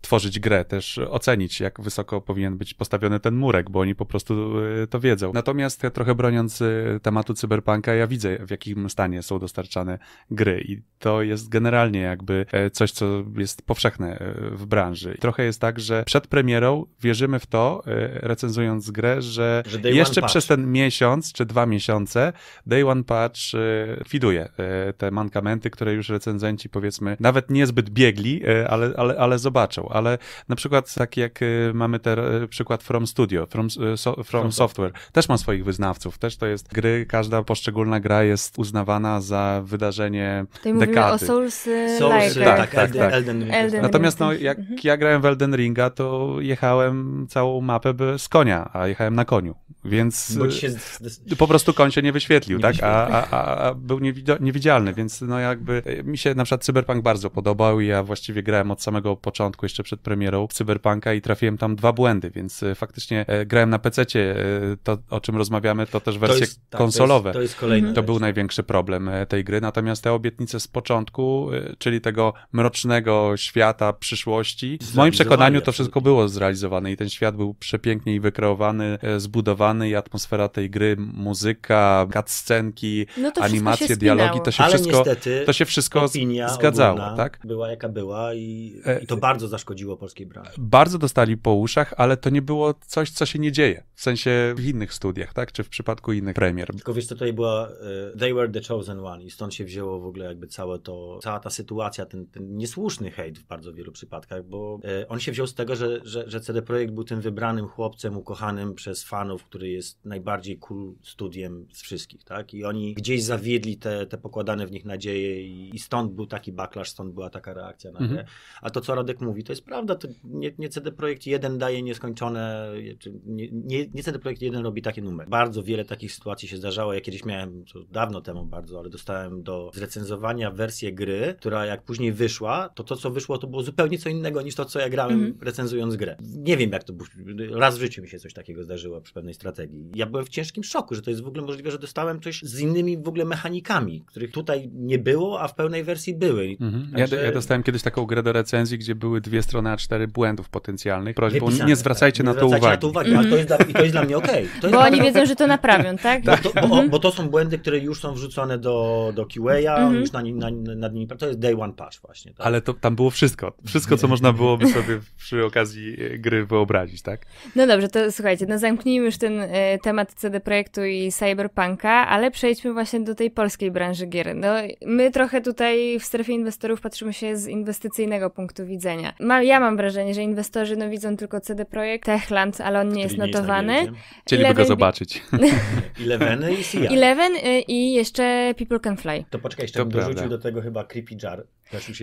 tworzyć grę, też ocenić jak wysoko powinien być postawiony ten murek, bo oni po prostu y, to wiedzą. Natomiast ja trochę broniąc y, tematu cyberpunka, ja widzę w jakim stanie są dostarczane gry i to jest generalnie jakby e, coś, co jest powszechne e, w branży. Trochę jest tak, że przed premierą wierzymy w to, e, recenzując grę, że, że jeszcze przez ten miesiąc czy dwa miesiące Day One Patch widuje te mankamenty, które już recenzenci powiedzmy nawet niezbyt biegli, ale, ale, ale zobaczą. Ale na przykład tak jak mamy te przykład From Studio, From, e, so, from Software. Też ma swoich wyznawców, też to jest gry, każda poszczególna gra jest uznawana za wydarzenie Tutaj dekady. o Souls, Souls tak, tak, tak, tak. Elden Ring. Elden tak. Natomiast no, jak mhm. ja grałem w Elden Ringa, to jechałem całą mapę z konia, a jechałem na koniu, więc e, po prostu koń się nie wyświetlił, nie tak? Wyświetlił. A, a, a, był niewidzialny, więc no jakby e, mi się na przykład Cyberpunk bardzo podobał i ja właściwie grałem od samego początku, jeszcze przed premierą Cyberpunka i trafiłem tam dwa błędy, więc e, faktycznie e, grałem na pececie, e, to o czym rozmawiamy, to też wersje tak, to jest, tak, konsolowe. To, jest, to, jest to był największy problem tej gry, natomiast te obietnice z początku, czyli tego mrocznego świata przyszłości, w moim przekonaniu to wszystko było zrealizowane i ten świat był przepięknie wykreowany, zbudowany i atmosfera tej gry, muzyka, cutscenki, no animacje, dialogi, to się Ale wszystko, niestety, to się wszystko zgadzało, tak? Była jaka była i, i to bardzo zaszkodziło polskiej branży. Bardzo dostali po uszach, ale to nie było coś, co się nie dzieje. W sensie w innych studiach, tak? Czy w przypadku innych premier. Tylko wiesz, tutaj była e, They Were The Chosen One i stąd się wzięło w ogóle jakby całe to, cała ta sytuacja, ten, ten niesłuszny hejt w bardzo wielu przypadkach, bo e, on się wziął z tego, że, że, że CD Projekt był tym wybranym chłopcem ukochanym przez fanów, który jest najbardziej cool studiem z wszystkich, tak? I oni gdzieś zawiedli te, te pokładane w nich nadzieje i, i stąd był taki backlash, stąd była taka reakcja na mhm. A to, co Radek mówi, to jest prawda, to nie, nie CD Projekt jeden daje nieskończone niedokończone, nie, nie, nie ten projekt jeden robi taki numer. Bardzo wiele takich sytuacji się zdarzało. Ja kiedyś miałem, to dawno temu bardzo, ale dostałem do zrecenzowania wersję gry, która jak później wyszła, to to, co wyszło, to było zupełnie co innego niż to, co ja grałem mm recenzując grę. Nie wiem, jak to było. Raz w życiu mi się coś takiego zdarzyło przy pewnej strategii. Ja byłem w ciężkim szoku, że to jest w ogóle możliwe, że dostałem coś z innymi w ogóle mechanikami, których tutaj nie było, a w pełnej wersji były. Mm -hmm. Także... ja, ja, dostałem kiedyś taką grę do recenzji, gdzie były dwie strony a cztery błędów potencjalnych. Prośbą nie zwracać zwracajcie na to uwagę. Na to to jest dla, I to jest dla mnie okej. Okay. Bo oni wiedzą, że to naprawią, tak? Bo, to, bo, mhm. bo, to, są błędy, które już są wrzucone do, do QA, mhm. już na, na, nad nimi, to jest day one patch właśnie. Tak? Ale to, tam było wszystko, wszystko co można byłoby sobie przy okazji e, gry wyobrazić, tak? No dobrze, to słuchajcie, no zamknijmy już ten e, temat CD Projektu i Cyberpunka, ale przejdźmy właśnie do tej polskiej branży gier. No, my trochę tutaj w strefie inwestorów patrzymy się z inwestycyjnego punktu widzenia. Ma, ja mam wrażenie, że inwestorzy no, widzą tylko CD Projekt, projekt Techland, ale on nie jest notowany. Nie Chcieliby go zobaczyć. Eleven i Eleven y, i jeszcze People Can Fly. To poczekaj jeszcze to bym dorzucił do tego chyba Creepy Jar.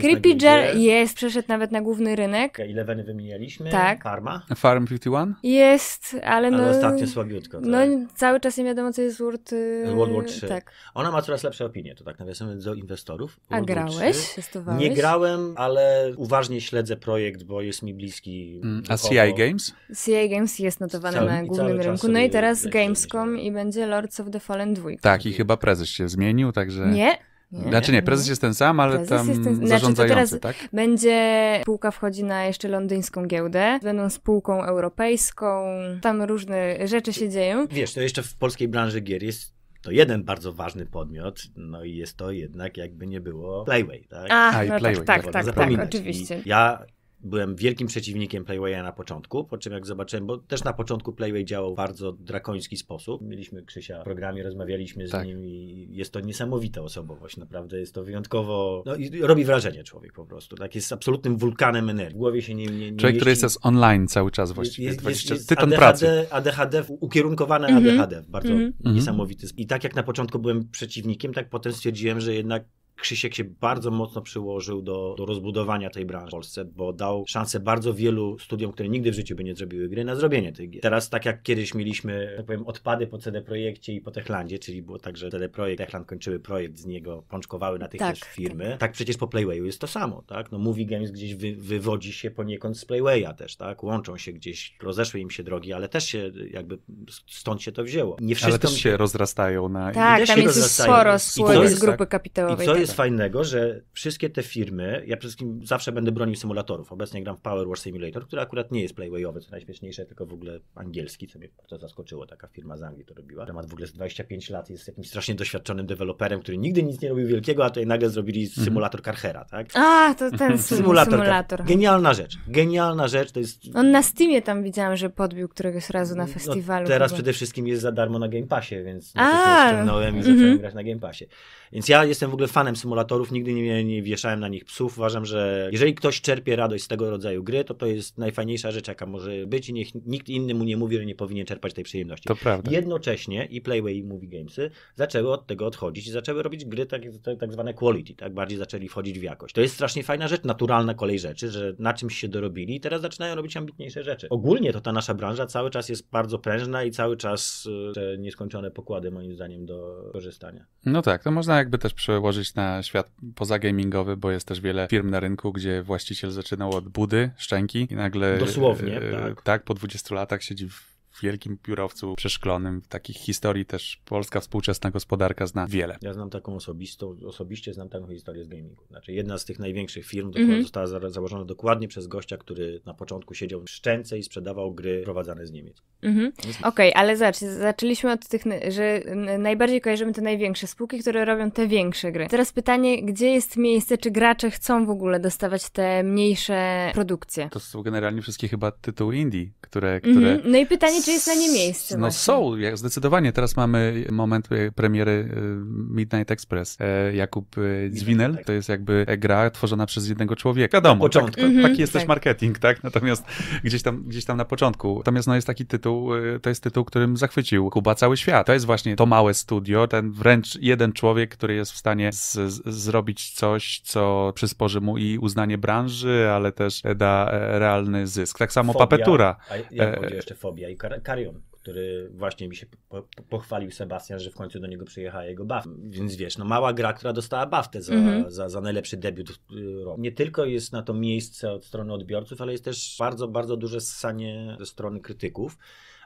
Creepy Jar jest, przeszedł nawet na główny rynek. Eleveny wymienialiśmy. Tak. Farma. Farm 51? Jest, ale no... Ale ostatnio słabiutko. Tak? No cały czas nie wiadomo, co jest World... Y, World War 3. Tak. Ona ma coraz lepsze opinie, to tak nawiasem do inwestorów. World A grałeś? Testowałeś? Nie grałem, ale uważnie śledzę projekt, bo jest mi bliski. Mm, a CI Games? CI Games jest notowany cały, na głównym rynku. No i teraz Gamescom i będzie Lords of the Fallen 2. Tak, i chyba prezes się zmienił, także... Nie. Nie. No. Znaczy nie, prezes jest ten sam, ale prezes tam jest ten... Znaczy, zarządzający, teraz tak? Będzie, spółka wchodzi na jeszcze londyńską giełdę, będą spółką europejską, tam różne rzeczy się dzieją. Wiesz, to jeszcze w polskiej branży gier jest to jeden bardzo ważny podmiot, no i jest to jednak jakby nie było Playway, tak? A, A no tak, Playway, tak, tak, tak, tak, oczywiście. I ja byłem wielkim przeciwnikiem Playwaya na początku, po czym jak zobaczyłem, bo też na początku Playway działał w bardzo drakoński sposób. Mieliśmy Krzysia w programie, rozmawialiśmy z tak. nim i jest to niesamowita osobowość, naprawdę jest to wyjątkowo, no i robi wrażenie człowiek po prostu, tak jest absolutnym wulkanem energii. W głowie się nie, nie, nie Człowiek, mieści. który jest, online cały czas właściwie, jest, 20, jest, jest tytan ADHD, pracy. ADHD, ukierunkowane mm -hmm. ADHD, bardzo mm -hmm. niesamowity. I tak jak na początku byłem przeciwnikiem, tak potem stwierdziłem, że jednak Krzysiek się bardzo mocno przyłożył do, do rozbudowania tej branży w Polsce, bo dał szansę bardzo wielu studiom, które nigdy w życiu by nie zrobiły gry, na zrobienie tych gier. Teraz tak jak kiedyś mieliśmy, tak powiem, odpady po CD Projekcie i po Techlandzie, czyli było tak, że CD Projekt, Techland kończyły projekt, z niego pączkowały tych tak, firmy. Tak. tak przecież po Playwayu jest to samo, tak? No Movie Games gdzieś wy, wywodzi się poniekąd z Playwaya też, tak? Łączą się gdzieś, rozeszły im się drogi, ale też się jakby stąd się to wzięło. Nie wszystko... Ale też się rozrastają na... Tak, tam jest sporo z grupy kapitałowej. I co tak. jest jest tak. fajnego, że wszystkie te firmy, ja przede wszystkim zawsze będę bronił symulatorów. Obecnie gram w Power Wash Simulator, który akurat nie jest playwayowy, co najśmieszniejsze, tylko w ogóle angielski, co mnie bardzo zaskoczyło, taka firma z Anglii to robiła. Temat w ogóle z 25 lat jest jakimś strasznie doświadczonym deweloperem, który nigdy nic nie robił wielkiego, a tutaj nagle zrobili mhm. symulator Karchera, tak? A, to ten symulator. symulator. Genialna rzecz, genialna rzecz, to jest... On na Steamie tam widziałem, że podbił któregoś razu na no, festiwalu. No, teraz chyba. przede wszystkim jest za darmo na Game Passie, więc a, no, to ściągnąłem i zacząłem mhm. grać na Game Passie. Więc ja jestem w ogóle fanem symulatorów, nigdy nie, nie wieszałem na nich psów. Uważam, że jeżeli ktoś czerpie radość z tego rodzaju gry, to to jest najfajniejsza rzecz, jaka może być i niech nikt inny mu nie mówi, że nie powinien czerpać tej przyjemności. To prawda. Jednocześnie i Playway i Movie Gamesy zaczęły od tego odchodzić i zaczęły robić gry tak, tak, tak zwane quality, tak bardziej zaczęli wchodzić w jakość. To jest strasznie fajna rzecz, naturalna kolej rzeczy, że na czymś się dorobili i teraz zaczynają robić ambitniejsze rzeczy. Ogólnie to ta nasza branża cały czas jest bardzo prężna i cały czas y, te nieskończone pokłady moim zdaniem do korzystania. No tak, to można jakby też przełożyć na świat pozagamingowy, bo jest też wiele firm na rynku, gdzie właściciel zaczynał od budy, szczęki i nagle... Dosłownie, e, tak. tak po 20 latach siedzi w wielkim biurowcu przeszklonym. Takich historii też polska współczesna gospodarka zna wiele. Ja znam taką osobistą, osobiście znam taką historię z gamingu. Znaczy jedna z tych największych firm mm-hmm. została założona dokładnie przez gościa, który na początku siedział w szczęce i sprzedawał gry prowadzone z Niemiec. Mhm. Okej, okay, ale zacz, zaczęliśmy od tych, że najbardziej kojarzymy te największe spółki, które robią te większe gry. Teraz pytanie, gdzie jest miejsce, czy gracze chcą w ogóle dostawać te mniejsze produkcje? To są generalnie wszystkie chyba tytuły indie, które... Mhm. które mm -hmm. No i pytanie, czy jest na nie miejsce No właśnie. są, zdecydowanie. Teraz mamy moment e, premiery e, Midnight Express. E, Jakub Zwinel, to jest jakby gra tworzona przez jednego człowieka. Wiadomo, tak, mm -hmm, taki mhm. jest tak. też marketing, tak? Natomiast gdzieś tam, gdzieś tam na początku. Natomiast no jest taki tytuł, to jest tytuł, którym zachwycił Kuba cały świat. To jest właśnie to małe studio, ten wręcz jeden człowiek, który jest w stanie z, z, zrobić coś, co przysporzy mu i uznanie branży, ale też da realny zysk. Tak samo Fobia, papetura. A e, jak jeszcze fobia i kar karion, który właśnie mi się po pochwalił Sebastian, że w końcu do niego przyjechała jego baftę. Więc wiesz, no mała gra, która dostała baftę za, mm -hmm. za, za, najlepszy debiut y, roku. Nie tylko jest na to miejsce od strony odbiorców, ale jest też bardzo, bardzo duże ssanie ze strony krytyków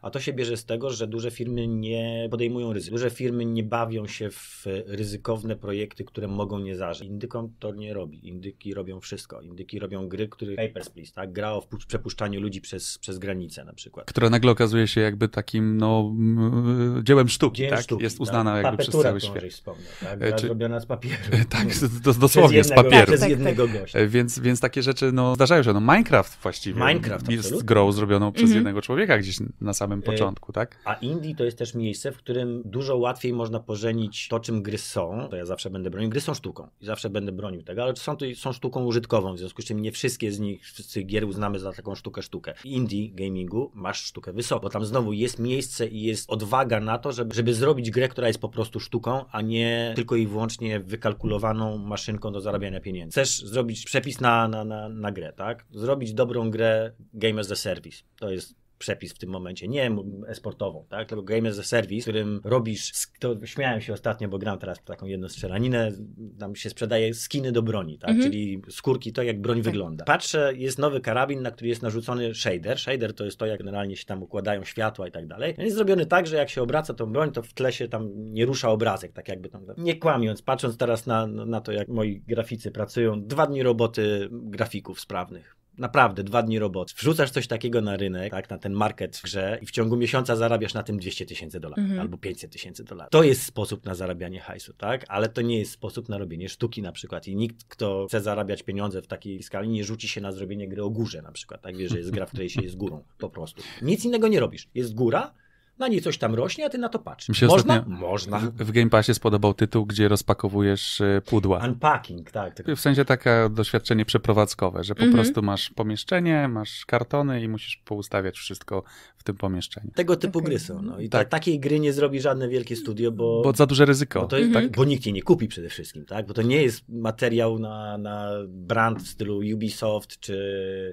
a to się bierze z tego, że duże firmy nie podejmują ryzyka. Duże firmy nie bawią się w ryzykowne projekty, które mogą nie zażyć. Indykom to nie robi. Indyki robią wszystko. Indyki robią gry, które Papers, Please, tak? Gra o przepuszczaniu ludzi przez, przez granicę na przykład. Która nagle okazuje się jakby takim no, mm, dziełem sztuki, tak? Sztuki, jest tak. uznana jakby przez cały świat. Wspomnę, tak? E, Gra Czy... zrobiona z papieru. Tak, do, dosłownie z papieru. Przez tak, tak, jednego gościa. E, więc, więc takie rzeczy no, zdarzają się. No, Minecraft właściwie Minecraft, jest absolutnie. grą zrobioną przez mhm. jednego człowieka gdzieś na samym samym y, początku, tak? A Indie to jest też miejsce, w którym dużo łatwiej można pożenić to, czym gry są. To ja zawsze będę bronił. Gry są sztuką i zawsze będę bronił tego, ale są, są sztuką użytkową, w związku z czym nie wszystkie z nich, wszyscy gier uznamy za taką sztukę sztukę. W indie gamingu masz sztukę wysoko. Tam znowu jest miejsce i jest odwaga na to, żeby, żeby zrobić grę, która jest po prostu sztuką, a nie tylko i wyłącznie wykalkulowaną maszynką do zarabiania pieniędzy. Chcesz zrobić przepis na, na, na, na grę, tak? Zrobić dobrą grę game as a service. To jest przepis w tym momencie, nie esportową, tak? tylko game as a service, którym robisz, to śmiałem się ostatnio, bo gram teraz taką jedną strzelaninę, tam się sprzedaje skiny do broni, tak? Mhm. czyli skórki, to jak broń tak. wygląda. Patrzę, jest nowy karabin, na który jest narzucony shader, shader to jest to, jak generalnie się tam układają światła i tak dalej. No jest zrobiony tak, że jak się obraca tą broń, to w tle się tam nie rusza obrazek, tak jakby tam, nie kłamiąc, patrząc teraz na, na to, jak moi graficy pracują, dwa dni roboty grafików sprawnych naprawdę dwa dni roboty, wrzucasz coś takiego na rynek, tak, na ten market w grze i w ciągu miesiąca zarabiasz na tym 200 tysięcy dolarów mhm. albo 500 tysięcy dolarów. To jest sposób na zarabianie hajsu, tak, ale to nie jest sposób na robienie sztuki na przykład i nikt, kto chce zarabiać pieniądze w takiej skali, nie rzuci się na zrobienie gry o górze na przykład, tak, wiesz, że jest gra, w której się jest górą, po prostu. Nic innego nie robisz. Jest góra, na niej coś tam rośnie, a ty na to patrzysz. Można? Można. W, w Game Passie spodobał tytuł, gdzie rozpakowujesz y, pudła. Unpacking, tak. tak. W sensie takie doświadczenie przeprowadzkowe, że po mhm. prostu masz pomieszczenie, masz kartony i musisz poustawiać wszystko w tym pomieszczeniu. Tego typu okay. gry są. No. I tak. Ta, takiej gry nie zrobi żadne wielkie studio, bo... Bo za duże ryzyko. Bo, to, tak, bo nikt jej nie kupi przede wszystkim, tak? Bo to nie jest materiał na, na brand w stylu Ubisoft, czy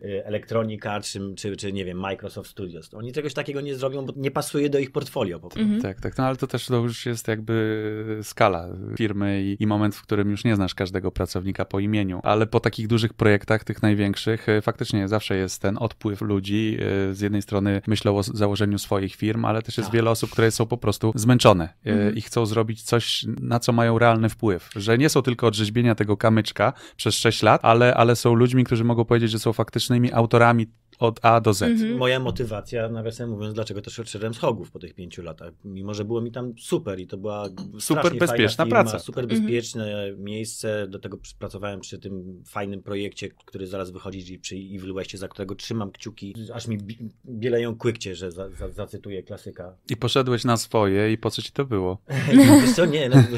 y, Electronic Arts, czy, czy, czy nie wiem, Microsoft Studios. Oni czegoś takiego nie zrobią, bo nie pasuje do do ich portfolio. Po prostu. Mhm. Tak, tak, no ale to też to już jest jakby skala firmy i, i moment, w którym już nie znasz każdego pracownika po imieniu, ale po takich dużych projektach, tych największych, e, faktycznie zawsze jest ten odpływ ludzi. E, z jednej strony myślą o założeniu swoich firm, ale też jest tak. wiele osób, które są po prostu zmęczone e, mhm. i chcą zrobić coś, na co mają realny wpływ. Że nie są tylko odrzeźbienia tego kamyczka przez 6 lat, ale, ale są ludźmi, którzy mogą powiedzieć, że są faktycznymi autorami od A do Z. Mhm. Moja motywacja, nawiasem mówiąc, dlaczego też odszedłem z Hogów po tych pięciu latach, mimo że było mi tam super i to była super bezpieczna firma, praca. Super mhm. bezpieczne mhm. miejsce, do tego pracowałem przy tym fajnym projekcie, który zaraz wychodzi i przy Evil Westie, za którego trzymam kciuki, aż mi bieleją kłykcie, że za, za, zacytuję klasyka. I poszedłeś na swoje i po co ci to było? No, wiesz co, nie, no, no,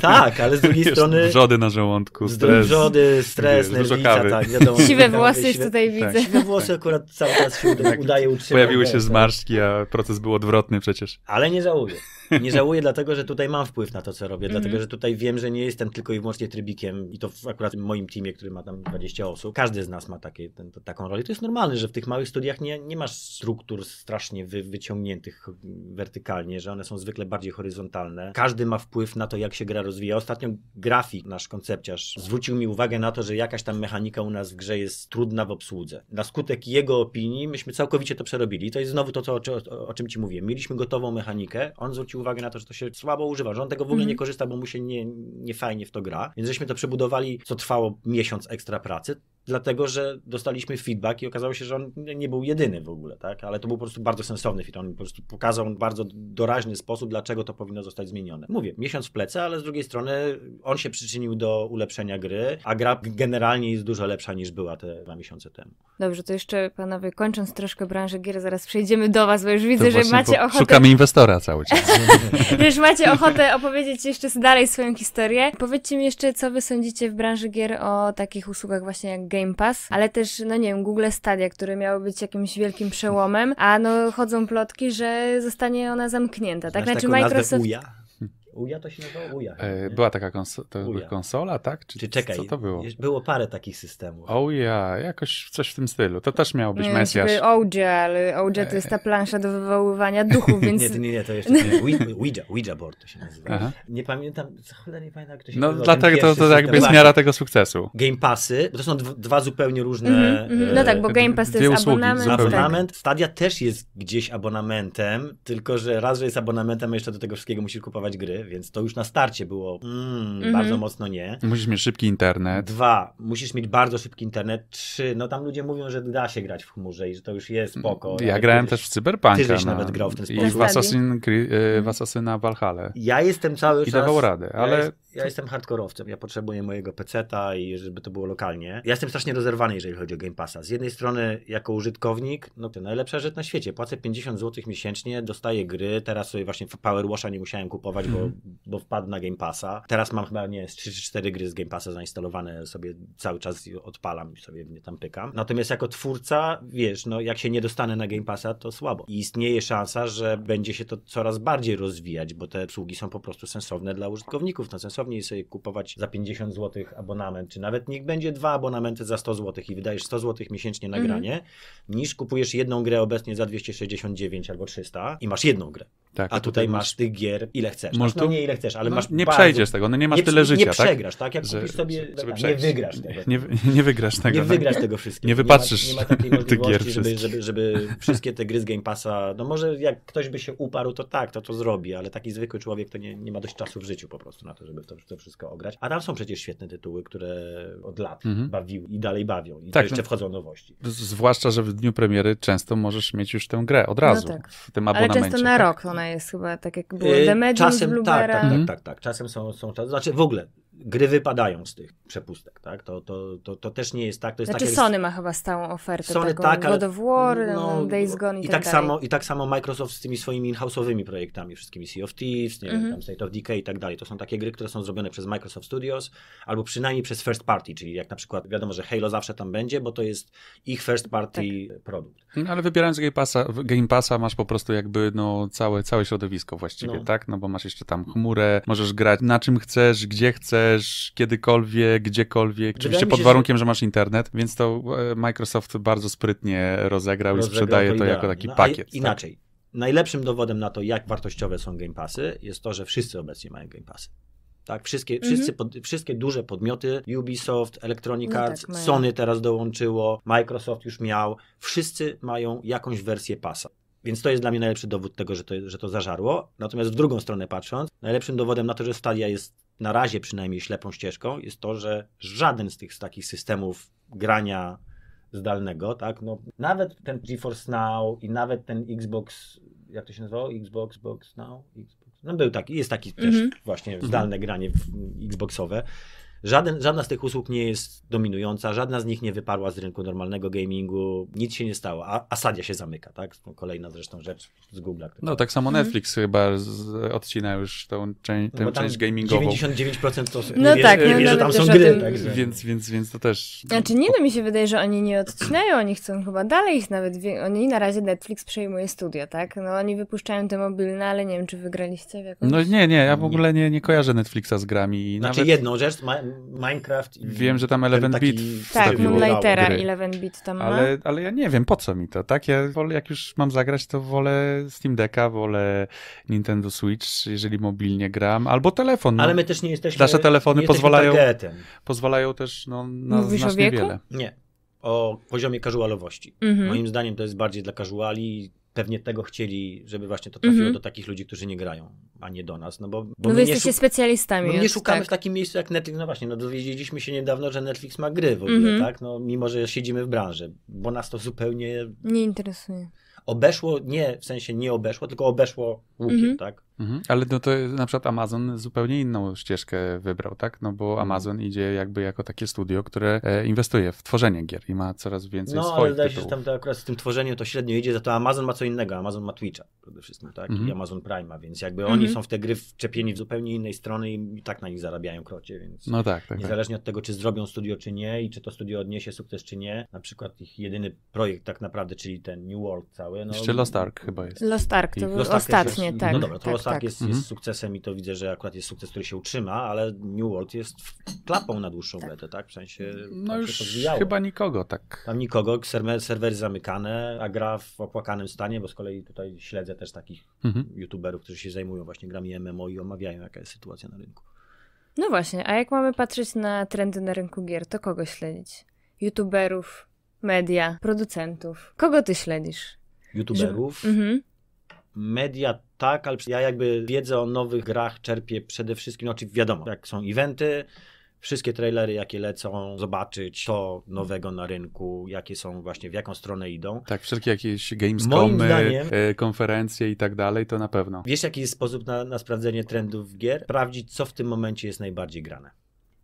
tak, ale z drugiej Wiesz, strony... Wrzody na żołądku, stres. Wrzody, stres, nerwica, tak, wiadomo. Siwe włosy już tutaj tak. widzę. Siwe włosy akurat cały czas się uda, tak. udaje utrzymać. Pojawiły się zmarszczki, a proces był odwrotny przecież. Ale nie żałuję. Nie żałuję, dlatego że tutaj mam wpływ na to, co robię, mm -hmm. dlatego mhm. że tutaj wiem, że nie jestem tylko i wyłącznie trybikiem i to w akurat w moim teamie, który ma tam 20 osób. Każdy z nas ma takie, ten, taką rolę. I to jest normalne, że w tych małych studiach nie, nie masz struktur strasznie wy, wyciągniętych wertykalnie, że one są zwykle bardziej horyzontalne. Każdy ma wpływ na to, jak się gra rozwija. Ostatnio grafik, nasz koncepciarz, zwrócił mi uwagę na to, że jakaś tam mechanika u nas w grze jest trudna w obsłudze. Na skutek jego opinii myśmy całkowicie to przerobili. To jest znowu to, co, o, o, czym ci mówię Mieliśmy gotową mechanikę, on zwrócił uwagę na to, że to się słabo używa, że on tego w ogóle mm. nie mhm. korzysta, bo mu się nie, nie fajnie w to gra. Więc żeśmy to przebudowali, co trwało miesiąc ekstra pracy dlatego że dostaliśmy feedback i okazało się, że on nie był jedyny w ogóle, tak? Ale to był po prostu bardzo sensowny feedback. On po prostu pokazał w bardzo doraźny sposób, dlaczego to powinno zostać zmienione. Mówię, miesiąc w plecy, ale z drugiej strony on się przyczynił do ulepszenia gry, a gra generalnie jest dużo lepsza niż była te dwa miesiące temu. Dobrze, to jeszcze panowie, kończąc troszkę branżę gier, zaraz przejdziemy do was, bo już widzę, to że macie ochotę... Szukamy inwestora cały czas. już macie ochotę opowiedzieć jeszcze dalej swoją historię. Powiedzcie mi jeszcze, co wy sądzicie w branży gier o takich usługach właśnie jak Game Pass, ale też, no nie wiem, Google Stadia, które miały być jakimś wielkim przełomem, a no chodzą plotki, że zostanie ona zamknięta, tak? Znaczy Microsoft... Uja? Uja to się nazywało? Uja. E, była taka to Uja. konsola, tak? Czy, Czy czekaj, co to było? Było parę takich systemów. Uja, jakoś coś w tym stylu. To też miało być nie Mesjasz. ale Ouija to jest ta e. plansza do wywoływania duchów, więc... nie, nie, nie, to jeszcze Ouija, Ouija board to się nazywa. Aha. Nie pamiętam, chyba nie pamiętam, jak się No dlatego to, to jakby jest miara tego sukcesu. Game Passy, to są dwa zupełnie różne... Mm -hmm. No tak, bo Game Pass to jest usługi, abonament. Tak. Abonament, tak. Stadia też jest gdzieś abonamentem, tylko że raz, że jest abonamentem, a jeszcze do tego wszystkiego musisz kupować gry, więc to już na starcie było mm, bardzo mhm. mocno nie. Musisz mieć szybki internet. Dwa, musisz mieć bardzo szybki internet. Trzy, no tam ludzie mówią, że da się grać w chmurze i że to już jest spoko. Ja, grałem też w Cyberpunka. Ty też no. nawet grał w ten sposób. I w, Assassin, y, w mhm. Assassina Valhalla. Ja jestem cały I czas... I dawał radę, ale... Ja jest, ja jestem hardkorowcem, ja potrzebuję mojego peceta i żeby to było lokalnie. Ja jestem strasznie rozerwany, jeżeli chodzi o Game Passa. Z jednej strony jako użytkownik, no to najlepsza rzecz na świecie. Płacę 50 zł miesięcznie, dostaję gry, teraz sobie właśnie Power Washa nie musiałem kupować, bo, mhm. bo wpadł na Game Passa. Teraz mam chyba, nie, 3 czy 4 gry z Game Passa zainstalowane sobie cały czas odpalam i sobie mnie tam pykam. Natomiast jako twórca, wiesz, no jak się nie dostanę na Game Passa, to słabo. I istnieje szansa, że będzie się to coraz bardziej rozwijać, bo te usługi są po prostu sensowne dla użytkowników, no sensowne i sobie kupować za 50 zł abonament, czy nawet niech będzie dwa abonamenty za 100 zł i wydajesz 100 zł miesięcznie na mhm. granie, mm. niż kupujesz jedną grę obecnie za 269 albo 300 i masz jedną grę. Tak, a, tutaj masz tych gier ile chcesz. Może znaczy, no nie ile chcesz, ale no, masz Nie bardzo... przejdziesz tego, no nie masz nie, tyle życia, Nie tak? przegrasz, tak? tak? Jak że, kupisz sobie, tak, nie wygrasz tego. Nie, nie wygrasz tego. Nie tak? wygrasz tego wszystkiego. Nie wypatrzysz nie gier. nie żeby, żeby, żeby wszystkie te gry z Game Passa, no może jak ktoś by się uparł, to tak, to to zrobi, ale taki zwykły człowiek to nie, nie ma dość czasu w życiu po prostu na to, żeby to to, wszystko ograć. A tam są przecież świetne tytuły, które od lat mhm. bawiły i dalej bawią. I tak, jeszcze no. wchodzą nowości. Zwłaszcza, że w dniu premiery często możesz mieć już tę grę od no razu no tak. w tym abonamencie. Ale często na tak? rok ona jest chyba, tak jak były The Magic Czasem, tak, tak, tak, mhm. tak, tak, Czasem są, są, znaczy w ogóle gry wypadają z tych przepustek, tak? To, to, to, to też nie jest tak. To jest znaczy tak, Sony jest... ma chyba stałą ofertę Sony taką, tak, God of War, no, no Days Gone i, i tak, tak Samo, I tak samo Microsoft z tymi swoimi in-house'owymi projektami, wszystkimi Sea of Thieves, nie mm -hmm. wiem, mhm. tam State of Decay i tak dalej. To są takie gry, które są zrobione przez Microsoft Studios albo przynajmniej przez first party, czyli jak na przykład wiadomo, że Halo zawsze tam będzie, bo to jest ich first party tak. produkt. No, ale wybierając Game Passa, Game Passa masz po prostu jakby no całe, całe środowisko właściwie, no. tak? No bo masz jeszcze tam chmurę, możesz grać na czym chcesz, gdzie chcesz, też kiedykolwiek, gdziekolwiek, oczywiście pod warunkiem, że... że... masz internet, więc to e, Microsoft bardzo sprytnie rozegrał, rozegrał i sprzedaje to, to jako taki no, pakiet. Tak? Inaczej. Najlepszym dowodem na to, jak wartościowe są Game Passy, jest to, że wszyscy obecnie mają Game Passy. Tak, wszystkie, mhm. wszyscy pod, wszystkie duże podmioty, Ubisoft, Electronic Arts, no tak Sony teraz dołączyło, Microsoft już miał, wszyscy mają jakąś wersję pasa. Więc to jest dla mnie najlepszy dowód tego, że to, że to zażarło. Natomiast w drugą stronę patrząc, najlepszym dowodem na to, że Stadia jest na razie przynajmniej ślepą ścieżką jest to, że żaden z tych z takich systemów grania zdalnego, tak, no, nawet ten GeForce Now i nawet ten Xbox, jak to się nazywało? Xbox Box Now? Xbox. No był taki, jest taki też mhm. właśnie mhm. zdalne granie w, Xboxowe. Żaden, żadna z tych usług nie jest dominująca, żadna z nich nie wyparła z rynku normalnego gamingu, nic się nie stało, a Asadia się zamyka, tak? Kolejna zresztą rzecz z Google. No tak samo mhm. Netflix chyba z, odcina już tą, część, no, tę część gamingową. 99% to no tak, no wie, no, wie, że no tam są gry. Tym... Tak, że... więc, więc, więc to też... Znaczy nie, no mi się wydaje, że oni nie odcinają, oni chcą chyba dalej ich nawet, oni na razie Netflix przejmuje studia, tak? No oni wypuszczają te mobilne, ale nie wiem, czy wygraliście w jakąś... No nie, nie, ja w ogóle nie, nie kojarzę Netflixa z grami. Znaczy nawet... jedną rzecz, ma, Minecraft. I Wiem, że tam Eleven taki... bit. Tak, Moonlightera, Eleven bit tam ma. No. Ale, ja nie wiem, po co mi to, tak? Ja wolę, jak już mam zagrać, to wolę Steam Decka, wolę Nintendo Switch, jeżeli mobilnie gram, albo telefon. No. Ale my też nie jesteśmy Nasze telefony jesteśmy pozwalają, targetem. pozwalają też no, na Mówisz znacznie wiele. Nie, o poziomie casualowości. Mhm. Moim zdaniem to jest bardziej dla casuali, pewnie tego chcieli, żeby właśnie to trafiło mm -hmm. do takich ludzi, którzy nie grają, a nie do nas. No bo, bo no my jesteście specjalistami. My nie szukamy tak. w takim miejscu jak Netflix. No właśnie, no dowiedzieliśmy się niedawno, że Netflix ma gry w ogóle, mm -hmm. tak? No mimo, że siedzimy w branży, bo nas to zupełnie... Nie interesuje. Obeszło, nie w sensie nie obeszło, tylko obeszło łukiem, mm -hmm. tak? Mhm. Ale no to na przykład Amazon zupełnie inną ścieżkę wybrał, tak? No bo mhm. Amazon idzie jakby jako takie studio, które e, inwestuje w tworzenie gier i ma coraz więcej no, swoich No ale wydaje się, że tam to akurat z tym tworzeniem to średnio idzie, za to Amazon ma co innego. Amazon ma Twitcha przede wszystkim, tak? Mhm. I Amazon Prime'a, więc jakby mhm. oni są w te gry wczepieni w zupełnie innej strony i tak na nich zarabiają krocie, więc no tak, tak, tak. niezależnie tak. od tego, czy zrobią studio, czy nie i czy to studio odniesie sukces, czy nie, na przykład ich jedyny projekt tak naprawdę, czyli ten New World cały. No, Jeszcze Lost Ark chyba jest. Lost Ark to był ostatnie, tak. No dobra, to tak tak, Jest, mhm. jest sukcesem i to widzę, że akurat jest sukces, który się utrzyma, ale New World jest klapą na dłuższą tak. metę, tak? W sensie no już chyba nikogo, tak. Tam nikogo, serwer, serwery zamykane, a gra w opłakanym stanie, bo z kolei tutaj śledzę też takich mhm. youtuberów, którzy się zajmują właśnie grami MMO i omawiają, jaka jest sytuacja na rynku. No właśnie, a jak mamy patrzeć na trendy na rynku gier, to kogo śledzić? YouTuberów, media, producentów. Kogo ty śledzisz? YouTuberów, Że... mhm media tak, ale ja jakby wiedzę o nowych grach czerpię przede wszystkim, no, oczywiście wiadomo, jak są eventy, wszystkie trailery, jakie lecą, zobaczyć co nowego na rynku, jakie są właśnie, w jaką stronę idą. Tak, wszelkie jakieś gamescomy, zdaniem, e, konferencje i tak dalej, to na pewno. Wiesz, jaki jest sposób na, na sprawdzenie trendów gier? Sprawdzić, co w tym momencie jest najbardziej grane.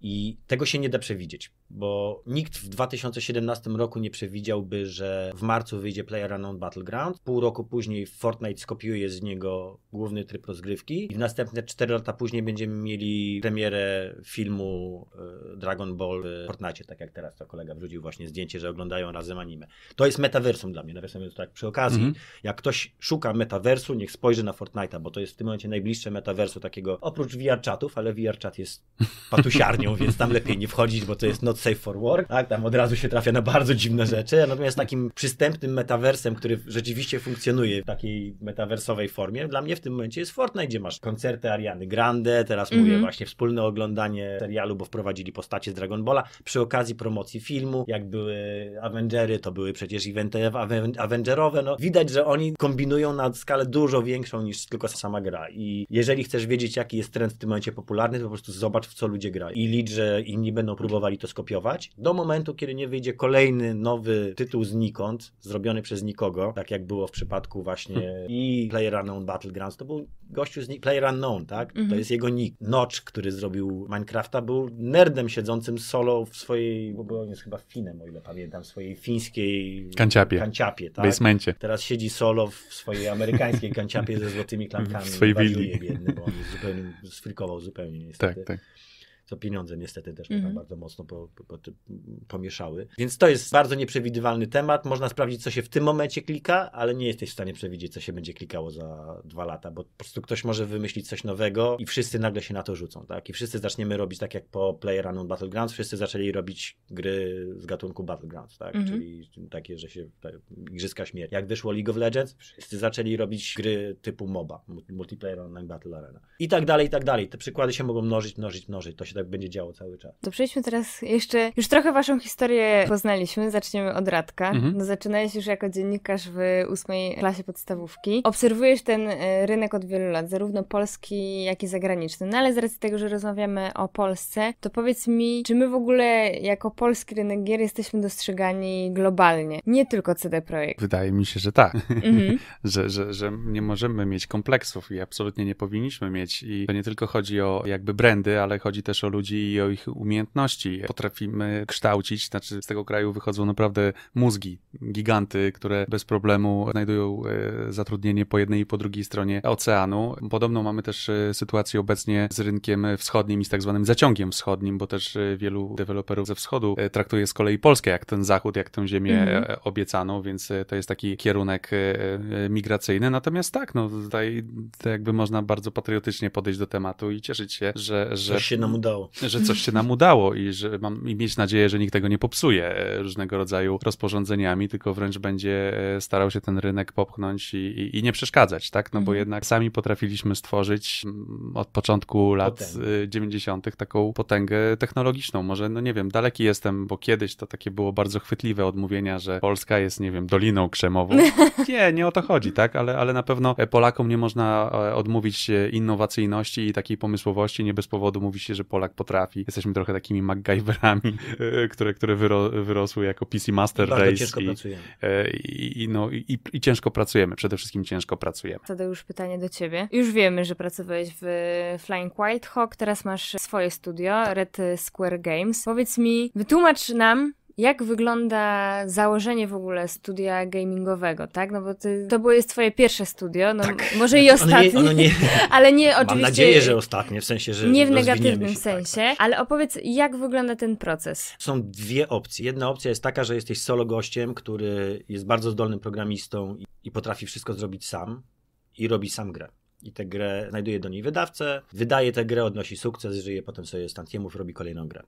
I tego się nie da przewidzieć, bo nikt w 2017 roku nie przewidziałby, że w marcu wyjdzie PlayerUnknown Battleground, pół roku później Fortnite skopiuje z niego główny tryb rozgrywki i w następne 4 lata później będziemy mieli premierę filmu e, Dragon Ball w Fortnite, tak jak teraz to kolega wrzucił właśnie zdjęcie, że oglądają razem anime. To jest metaversum dla mnie, nawiasem mówiąc tak przy okazji. Mm -hmm. Jak ktoś szuka metaversu, niech spojrzy na Fortnite'a, bo to jest w tym momencie najbliższe metaversu takiego, oprócz VR-chatów, ale VR-chat jest patusiarnią więc tam lepiej nie wchodzić, bo to jest not safe for work, tak? Tam od razu się trafia na bardzo dziwne rzeczy. Natomiast takim przystępnym metaversem, który rzeczywiście funkcjonuje w takiej metaversowej formie, dla mnie w tym momencie jest Fortnite, gdzie masz koncerty Ariany Grande, teraz mm -hmm. mówię mhm. właśnie wspólne oglądanie serialu, bo wprowadzili postacie z Dragon Balla, przy okazji promocji filmu, jak były Avengery, to były przecież eventy Avengerowe, no widać, że oni kombinują na skalę dużo większą niż tylko sama gra i jeżeli chcesz wiedzieć, jaki jest trend w tym momencie popularny, to po prostu zobacz, w co ludzie grają i że inni będą próbowali to skopiować, do momentu, kiedy nie wyjdzie kolejny nowy tytuł znikąd, zrobiony przez nikogo, tak jak było w przypadku właśnie hmm. i Player Unknown Battlegrounds, to był gościu z Unknown, tak? To mhm. jest jego nick. Notch, który zrobił Minecrafta, był nerdem siedzącym solo w swojej, bo on jest chyba Finem, o ile pamiętam, w swojej fińskiej kanciapie, kanciapie tak? basemencie. Teraz siedzi solo w swojej amerykańskiej kanciapie ze złotymi klamkami. W swojej willi. Biedny, bo on zupełnie, sfrykował zupełnie niestety. Tak, tak to pieniądze niestety też mm. bardzo mocno po, po, pomieszały. Więc to jest bardzo nieprzewidywalny temat. Można sprawdzić, co się w tym momencie klika, ale nie jesteś w stanie przewidzieć, co się będzie klikało za dwa lata, bo po prostu ktoś może wymyślić coś nowego i wszyscy nagle się na to rzucą, tak? I wszyscy zaczniemy robić tak jak po Player PlayerUnknown Battlegrounds, wszyscy zaczęli robić gry z gatunku Battlegrounds, tak? Mm -hmm. Czyli takie, że się tak, igrzyska śmierć. Jak wyszło League of Legends, wszyscy zaczęli robić gry typu MOBA, Multiplayer Online Battle Arena. I tak dalej, i tak dalej. Te przykłady się mogą mnożyć, mnożyć, mnożyć. To się tak tak będzie działo cały czas. To przejdźmy teraz jeszcze, już trochę waszą historię poznaliśmy, zaczniemy od Radka. Mhm. No, zaczynałeś już jako dziennikarz w ósmej klasie podstawówki. Obserwujesz ten e, rynek od wielu lat, zarówno polski, jak i zagraniczny. No ale z racji tego, że rozmawiamy o Polsce, to powiedz mi, czy my w ogóle jako polski rynek gier jesteśmy dostrzegani globalnie, nie tylko CD Projekt? Wydaje mi się, że tak. Mhm. że, że, że nie możemy mieć kompleksów i absolutnie nie powinniśmy mieć. I to nie tylko chodzi o jakby brandy, ale chodzi też o ludzi i o ich umiejętności. Potrafimy kształcić, znaczy z tego kraju wychodzą naprawdę mózgi, giganty, które bez problemu znajdują e, zatrudnienie po jednej i po drugiej stronie oceanu. Podobno mamy też e, sytuację obecnie z rynkiem wschodnim i z tak zwanym zaciągiem wschodnim, bo też e, wielu deweloperów ze wschodu traktuje z kolei Polskę jak ten zachód, jak tę ziemię mhm. obiecaną, więc to jest taki kierunek migracyjny. Natomiast tak, no tutaj tak jakby można bardzo patriotycznie podejść do tematu i cieszyć się, że, że Coś się nam udało udało. Że coś się nam udało i że mam i mieć nadzieję, że nikt tego nie popsuje e, różnego rodzaju rozporządzeniami, tylko wręcz będzie e, starał się ten rynek popchnąć i, i, i nie przeszkadzać, tak? No mhm. bo jednak sami potrafiliśmy stworzyć od początku lat Potęg. 90. E, taką potęgę technologiczną. Może, no nie wiem, daleki jestem, bo kiedyś to takie było bardzo chwytliwe odmówienia, że Polska jest, nie wiem, doliną krzemową. Nie, nie o to chodzi, tak? Ale, ale na pewno Polakom nie można odmówić innowacyjności i takiej pomysłowości. Nie bez powodu mówi się, że Polacy Polak potrafi. Jesteśmy trochę takimi MacGyverami, e, które, które wyro, wyrosły jako PC Master Bardzo Race. ciężko i, pracujemy. E, I, i no, i, i, ciężko pracujemy, przede wszystkim ciężko pracujemy. Zadaj już pytanie do ciebie. Już wiemy, że pracowałeś w Flying White Hawk, teraz masz swoje studio, Red Square Games. Powiedz mi, wytłumacz nam, jak wygląda założenie w ogóle studia gamingowego, tak? No bo ty, to było jest twoje pierwsze studio, no tak. może i ostatnie, ono nie, ono nie, ale nie oczywiście... Mam nadzieję, że ostatnie, w sensie, że Nie w negatywnym się, sensie, tak, tak. ale opowiedz, jak wygląda ten proces? Są dwie opcje. Jedna opcja jest taka, że jesteś solo gościem, który jest bardzo zdolnym programistą i, i potrafi wszystko zrobić sam i robi sam grę i tę grę znajduje do niej wydawcę, wydaje tę grę, odnosi sukces, żyje potem sobie z tantiemów, robi kolejną grę.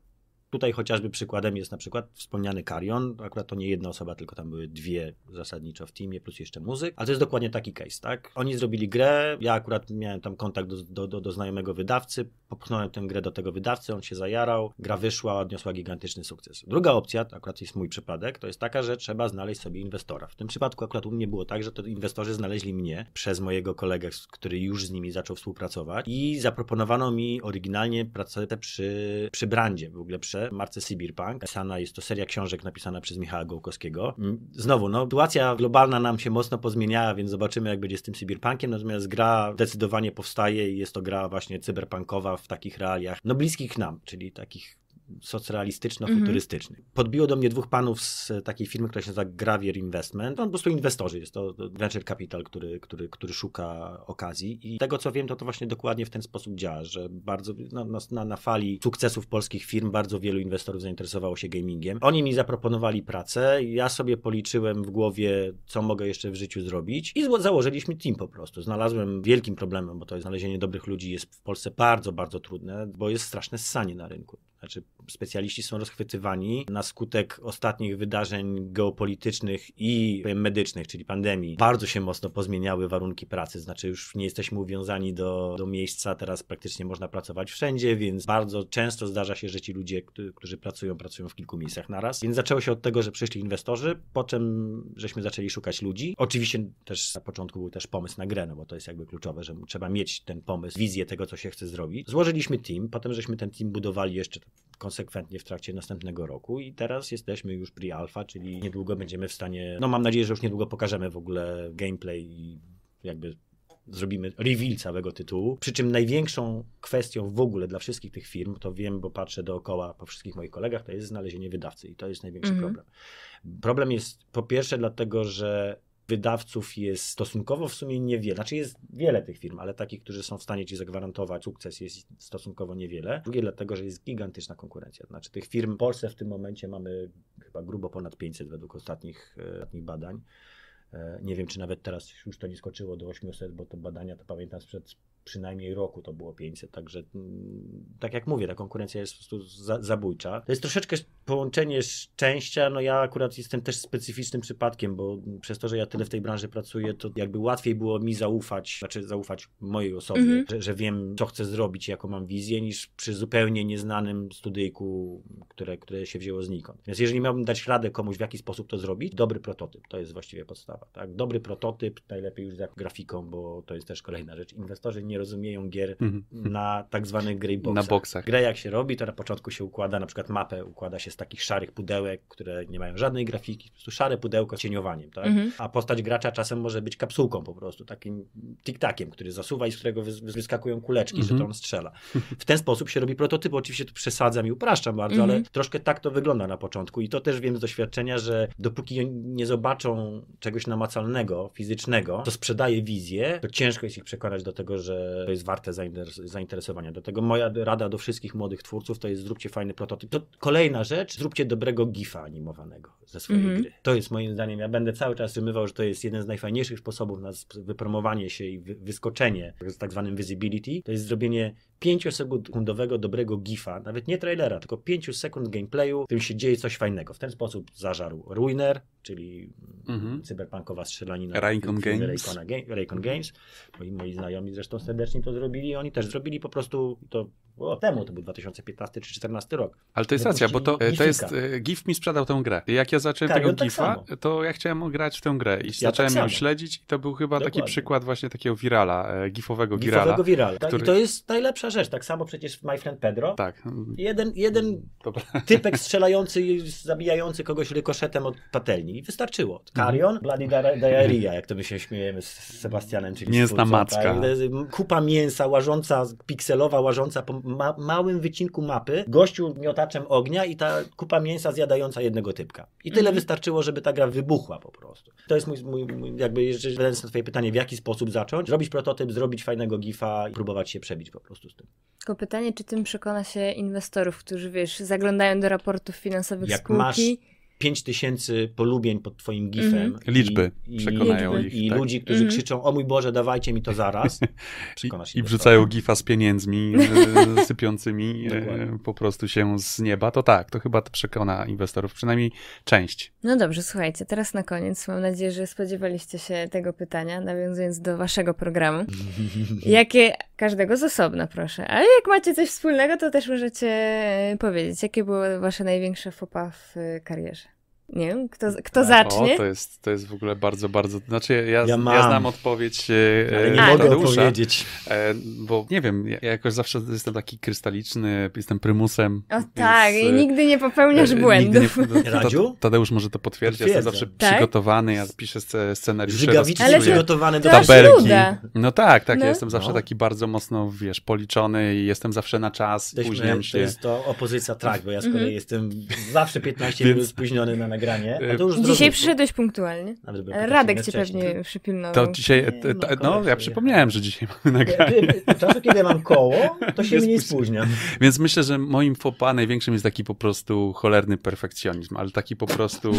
Tutaj chociażby przykładem jest na przykład wspomniany Karion. Akurat to nie jedna osoba, tylko tam były dwie zasadniczo w teamie, plus jeszcze muzyk. ale to jest dokładnie taki case, tak? Oni zrobili grę, ja akurat miałem tam kontakt do, do, do znajomego wydawcy, popchnąłem tę grę do tego wydawcy, on się zajarał, gra wyszła, odniosła gigantyczny sukces. Druga opcja, to akurat jest mój przypadek, to jest taka, że trzeba znaleźć sobie inwestora. W tym przypadku akurat u mnie było tak, że to inwestorzy znaleźli mnie przez mojego kolegę, który już z nimi zaczął współpracować i zaproponowano mi oryginalnie pracę przy, przy brandzie, w ogóle przy marce Cyberpunk. Sana jest to seria książek napisana przez Michała Gołkowskiego. Mm, znowu, no, sytuacja globalna nam się mocno pozmieniała, więc zobaczymy, jak będzie z tym Cyberpunkiem. Natomiast gra zdecydowanie powstaje i jest to gra właśnie cyberpunkowa w takich realiach, no bliskich nam, czyli takich socrealistyczno-futurystyczny. Mhm. Podbiło do mnie dwóch panów z takiej firmy, która się nazywa Gravier Investment. On po prostu inwestorzy, jest to venture capital, który, który, który szuka okazji. I tego co wiem, to to właśnie dokładnie w ten sposób działa, że bardzo no, no, na, na fali sukcesów polskich firm bardzo wielu inwestorów zainteresowało się gamingiem. Oni mi zaproponowali pracę, ja sobie policzyłem w głowie, co mogę jeszcze w życiu zrobić i założyliśmy team po prostu. Znalazłem wielkim problemem, bo to znalezienie dobrych ludzi jest w Polsce bardzo, bardzo trudne, bo jest straszne ssanie na rynku. Znaczy, specjaliści są rozchwytywani na skutek ostatnich wydarzeń geopolitycznych i medycznych, czyli pandemii. Bardzo się mocno pozmieniały warunki pracy, znaczy już nie jesteśmy uwiązani do, do miejsca, teraz praktycznie można pracować wszędzie, więc bardzo często zdarza się, że ci ludzie, którzy pracują, pracują w kilku miejscach naraz. Więc zaczęło się od tego, że przyszli inwestorzy, po czym żeśmy zaczęli szukać ludzi. Oczywiście też na początku był też pomysł na grę, no bo to jest jakby kluczowe, że trzeba mieć ten pomysł, wizję tego, co się chce zrobić. Złożyliśmy team, potem żeśmy ten team budowali jeszcze tak konsekwentnie w trakcie następnego roku i teraz jesteśmy już pri alfa, czyli niedługo będziemy w stanie, no mam nadzieję, że już niedługo pokażemy w ogóle gameplay i jakby zrobimy reveal całego tytułu. Przy czym największą kwestią w ogóle dla wszystkich tych firm, to wiem, bo patrzę dookoła po wszystkich moich kolegach, to jest znalezienie wydawcy i to jest największy mhm. problem. Problem jest po pierwsze dlatego, że wydawców jest stosunkowo w sumie niewiele. Znaczy jest wiele tych firm, ale takich, którzy są w stanie ci zagwarantować sukces jest stosunkowo niewiele. Drugie dlatego, że jest gigantyczna konkurencja. Znaczy tych firm w Polsce w tym momencie mamy chyba grubo ponad 500 według ostatnich, e, ostatnich badań. E, nie wiem, czy nawet teraz już to nie skoczyło do 800, bo to badania to pamiętam sprzed przynajmniej roku to było 500, także mm, tak jak mówię, ta konkurencja jest po prostu za, zabójcza. To jest troszeczkę połączenie szczęścia, no ja akurat jestem też specyficznym przypadkiem, bo przez to, że ja tyle w tej branży pracuję, to jakby łatwiej było mi zaufać, znaczy zaufać mojej osobie, mhm. że, że, wiem, co chcę zrobić, jaką mam wizję, niż przy zupełnie nieznanym studyjku, które, które się wzięło znikąd. Więc jeżeli miałbym dać radę komuś, w jaki sposób to zrobić, dobry prototyp, to jest właściwie podstawa, tak? Dobry prototyp, najlepiej już z grafiką, bo to jest też kolejna rzecz. Inwestorzy nie nie rozumieją gier mhm. na tak zwanych greyboxach. Na boxach. Grę jak się robi, to na początku się układa, na przykład mapę układa się z takich szarych pudełek, które nie mają żadnej grafiki, po prostu szare pudełko cieniowaniem, tak? Mhm. A postać gracza czasem może być kapsułką po prostu, takim tiktakiem, który zasuwa i z którego wyskakują kuleczki, że to mhm. on strzela. W ten sposób się robi prototyp. Oczywiście tu przesadzam i upraszczam bardzo, ale troszkę tak to wygląda na początku i to też wiem z doświadczenia, że dopóki nie zobaczą czegoś namacalnego, fizycznego, to sprzedaje wizję, to ciężko jest ich przekonać do tego, że to jest warte zainteresowania. Dlatego moja rada do wszystkich młodych twórców to jest zróbcie fajny prototyp. To kolejna rzecz, zróbcie dobrego gifa animowanego ze swojej mm -hmm. gry. To jest moim zdaniem, ja będę cały czas wymywał, że to jest jeden z najfajniejszych sposobów na wypromowanie się i wyskoczenie z tak zwanym visibility. To jest zrobienie 5 dobrego gifa, nawet nie trailera, tylko 5 sekund gameplayu, w którym się dzieje coś fajnego. W ten sposób zażarł Ruiner, czyli mhm. cyberpunkowa strzelanina Raycon Games. Raycon, Games. Moi, moi znajomi zresztą serdecznie to zrobili. Oni też zrobili po prostu, to o, temu to był 2015 czy 2014 rok. Ale to jest racja, bo to, to jest. E, GIF mi sprzedał tę grę. Jak ja zacząłem tak, tego no tak GIFa, samo. to ja chciałem grać w tę grę i ja zacząłem tak ją śledzić, i to był chyba Dokładnie. taki przykład właśnie takiego wirala e, GIFowego wirala. GIFowego wirala. Tak, który... I to jest najlepsza rzecz. Tak samo przecież w My Friend Pedro. Tak. Jeden, jeden typek strzelający zabijający kogoś rykoszetem od patelni. I wystarczyło. Mhm. Karion, Bloody Diarrhea, jak to my się śmiejemy z Sebastianem, czyli Mięsna macka. Tak? Kupa mięsa, łażąca, pikselowa, łażąca po, ma małym wycinku mapy, gościu miotaczem ognia i ta kupa mięsa zjadająca jednego typka. I tyle mhm. wystarczyło, żeby ta gra wybuchła po prostu. To jest mój, mój, mój jakby jeszcze na twoje pytanie, w jaki sposób zacząć? Zrobić prototyp, zrobić fajnego gifa i próbować się przebić po prostu z tym. Tylko pytanie, czy tym przekona się inwestorów, którzy wiesz, zaglądają do raportów finansowych Jak spółki. Masz 5 tysięcy polubień pod twoim gifem. Mm. I, Liczby i, przekonają i, ich. I tak? ludzi, którzy mm. krzyczą, o mój Boże, dawajcie mi to zaraz. Przekonasz I, I wrzucają gifa z pieniędzmi e, sypiącymi e, po prostu się z nieba. To tak, to chyba to przekona inwestorów, przynajmniej część. No dobrze, słuchajcie, teraz na koniec. Mam nadzieję, że spodziewaliście się tego pytania, nawiązując do waszego programu. Jakie, każdego z osobna proszę, a jak macie coś wspólnego, to też możecie e, powiedzieć, jakie było wasze największe fopa w karierze? Nie wiem, kto, kto tak. zacznie? O, to jest, to jest w ogóle bardzo, bardzo... Znaczy, ja, ja, ja znam odpowiedź e, Ale nie Tadeusza, mogę odpowiedzieć. E, bo nie wiem, ja jakoś zawsze jestem taki krystaliczny, jestem prymusem. O tak, więc, i e, nigdy nie popełniasz błędów. Nigdy Tadeusz może to potwierdzić, ja jestem zawsze tak? przygotowany, ja piszę scenariusze. Żygawicznie przygotowany do tabelki. No tak, tak, no. ja jestem zawsze no. taki bardzo mocno, wiesz, policzony i jestem zawsze na czas, Jesteśmy, się. To jest to opozycja track, bo ja z kolei mm -hmm. jestem zawsze 15 minut spóźniony na nagranie. E, dzisiaj przyszedłeś punktualnie. Radek cię pewnie przypilnował. To dzisiaj, nie, no, no, ja przypomniałem, że dzisiaj mamy nagranie. Czasu, znaczy, kiedy mam koło, to się nie spóźniam. Więc myślę, że moim fopa największym jest taki po prostu cholerny perfekcjonizm, ale taki po prostu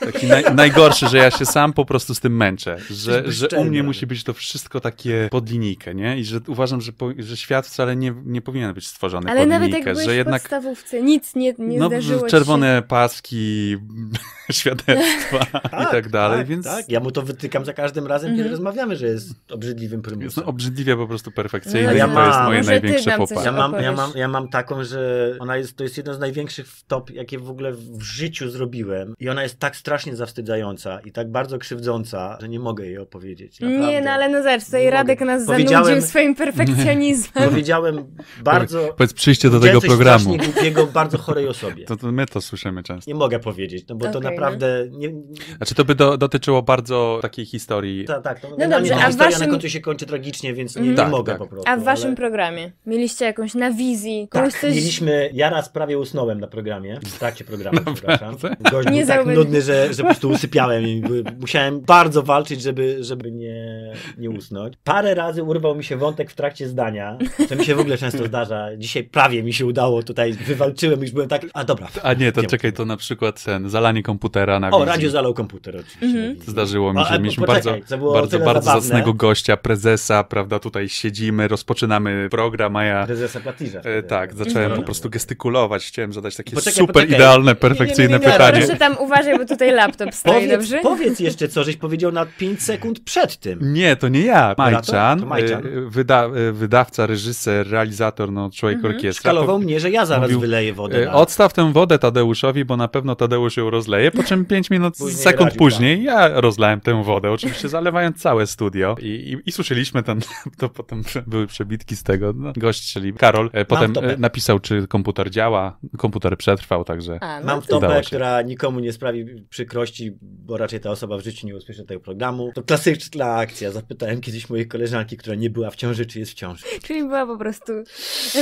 taki naj, najgorszy, że ja się sam po prostu z tym męczę, że, że u mnie musi być to wszystko takie pod linijkę, nie? I że uważam, że, po, że świat wcale nie, nie powinien być stworzony ale pod linijkę. Ale nawet jak że jednak, w podstawówce, nic nie, nie no, zdarzyło czerwone się. paski, świadectwa tak, i tak, tak dalej, tak, więc... Tak, ja mu to wytykam za każdym razem, kiedy mhm. rozmawiamy, że jest obrzydliwym prymusem. Jest no, obrzydliwia po prostu perfekcyjnie no ja i to jest moje no, największe poparcie. Ja mam, ja, mam, ja mam taką, że ona jest, to jest jedno z największych top, jakie w ogóle w życiu zrobiłem i ona jest tak strasznie zawstydzająca i tak bardzo krzywdząca, że nie mogę jej opowiedzieć. Naprawdę. Nie, no ale no zobacz, tutaj Radek nas zanudził swoim perfekcjonizmem. Powiedziałem bardzo... Powiedz przyjście do tego programu. Coś głupiego, bardzo chorej osobie. To, to my to słyszymy często. Nie mogę powiedzieć no bo okay, to no. naprawdę... Nie... Znaczy to by do, dotyczyło bardzo takiej historii. Tak, tak. No dobrze, a historia waszym... na końcu się kończy tragicznie, więc nie, nie mhm. tak, mogę tak. po prostu. A w waszym ale... programie mieliście jakąś na wizji? Tak, coś... mieliśmy, ja raz prawie usnąłem na programie, w trakcie programu, przepraszam. Gość nie był tak nudny, że, że po prostu usypiałem i musiałem bardzo walczyć, żeby, żeby nie, nie usnąć. Parę razy urwał mi się wątek w trakcie zdania, co mi się w ogóle często zdarza. Dzisiaj prawie mi się udało, tutaj wywalczyłem, już byłem tak, a dobra. A nie, to nie, czekaj, to na przykład ten, zalanie komputera na O, wizji. Radio zalał komputer oczywiście. Mhm. Zdarzyło mi się. Mieliśmy bardzo, bardzo, bardzo zacnego gościa, prezesa, prawda, tutaj siedzimy, rozpoczynamy program, a ja... Prezesa platyża. E, tak, zacząłem po prostu gestykulować, chciałem zadać takie poczekaj, super poczekaj. idealne, perfekcyjne nie, nie, nie, pytanie. Proszę tam uważaj, bo tutaj laptop stoi, powiedz, dobrze? Powiedz jeszcze, co żeś powiedział na 5 sekund przed tym. Nie, to nie ja. Majczan, to Majczan. E, wyda, e, wydawca, reżyser, realizator, no człowiek mhm. orkiestra. Skalował mnie, że ja zaraz mówił, wyleję wodę. E, na... Odstaw tę wodę Tadeuszowi, bo na pewno Tadeusz ją rozleje, rozleję, po czym 5 minut, później sekund radził, później tak. ja rozlałem tę wodę, oczywiście zalewając całe studio i, i, i słyszeliśmy ten, to potem były przebitki z tego, no, gość, czyli Karol, e, potem e, napisał, czy komputer działa, komputer przetrwał, także A, no Mam wtopę, która nikomu nie sprawi przykrości, bo raczej ta osoba w życiu nie usłyszy tego programu. To klasyczna akcja, zapytałem kiedyś mojej koleżanki, która nie była w ciąży, czy jest w ciąży. Czyli była po prostu...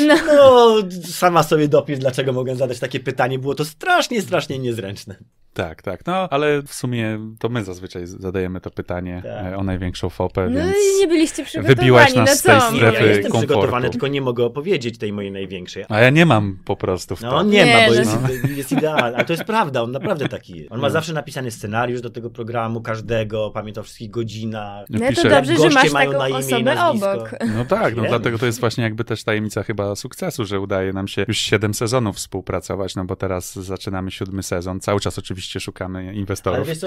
No, no sama sobie dopisz, dlaczego mogę zadać takie pytanie, było to strasznie, strasznie niezręczne. Tak, tak. No, ale w sumie to my zazwyczaj zadajemy to pytanie tak. E, o największą fopę, no więc i nie byliście przygotowani. Wybiłaś nas no z tej strefy nie, ja jestem komfortu. przygotowany, tylko nie mogę opowiedzieć tej mojej największej. A ja nie mam po prostu w No on nie, nie ma, bo no. jest, jest idealny. A to jest prawda, on naprawdę taki jest. On ma no. zawsze napisany scenariusz do tego programu, każdego, pamięta o wszystkich godzinach. No Pisze, to dobrze, że masz mają taką na imię osobę obok. No tak, no dlatego to jest właśnie jakby też tajemnica chyba sukcesu, że udaje nam się już siedem sezonów współpracować, no bo teraz zaczynamy siódmy sezon. Cały czas oczywiście oczywiście szukamy inwestorów. Ale wiesz co,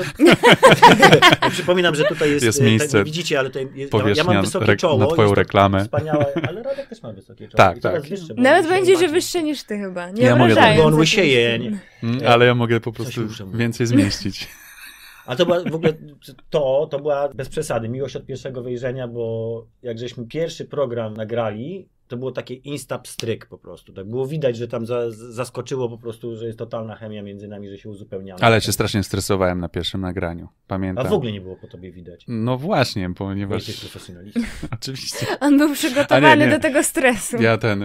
przypominam, że tutaj jest, jest e, tak miejsce, tak, widzicie, ale tutaj jest, ja mam wysokie czoło. Na twoją tak reklamę. Wspaniałe, ale Radek też ma wysokie czoło. Tak, tak. Wyższe, Nawet będzie, że wyższe niż ty chyba. Nie ja mogę, bo on łysieje. Nie. Mm, ale ja mogę po prostu więcej zmieścić. A to była w ogóle to, to była bez przesady miłość od pierwszego wejrzenia, bo jak żeśmy pierwszy program nagrali, to było takie instapstryk po prostu. Tak było widać, że tam za, zaskoczyło po prostu, że jest totalna chemia między nami, że się uzupełniamy. Ale się strasznie stresowałem na pierwszym nagraniu. Pamiętam. A w ogóle nie było po tobie widać. No właśnie, ponieważ... Jesteś profesjonalistą. Oczywiście. On był przygotowany nie, nie. do tego stresu. Ja ten,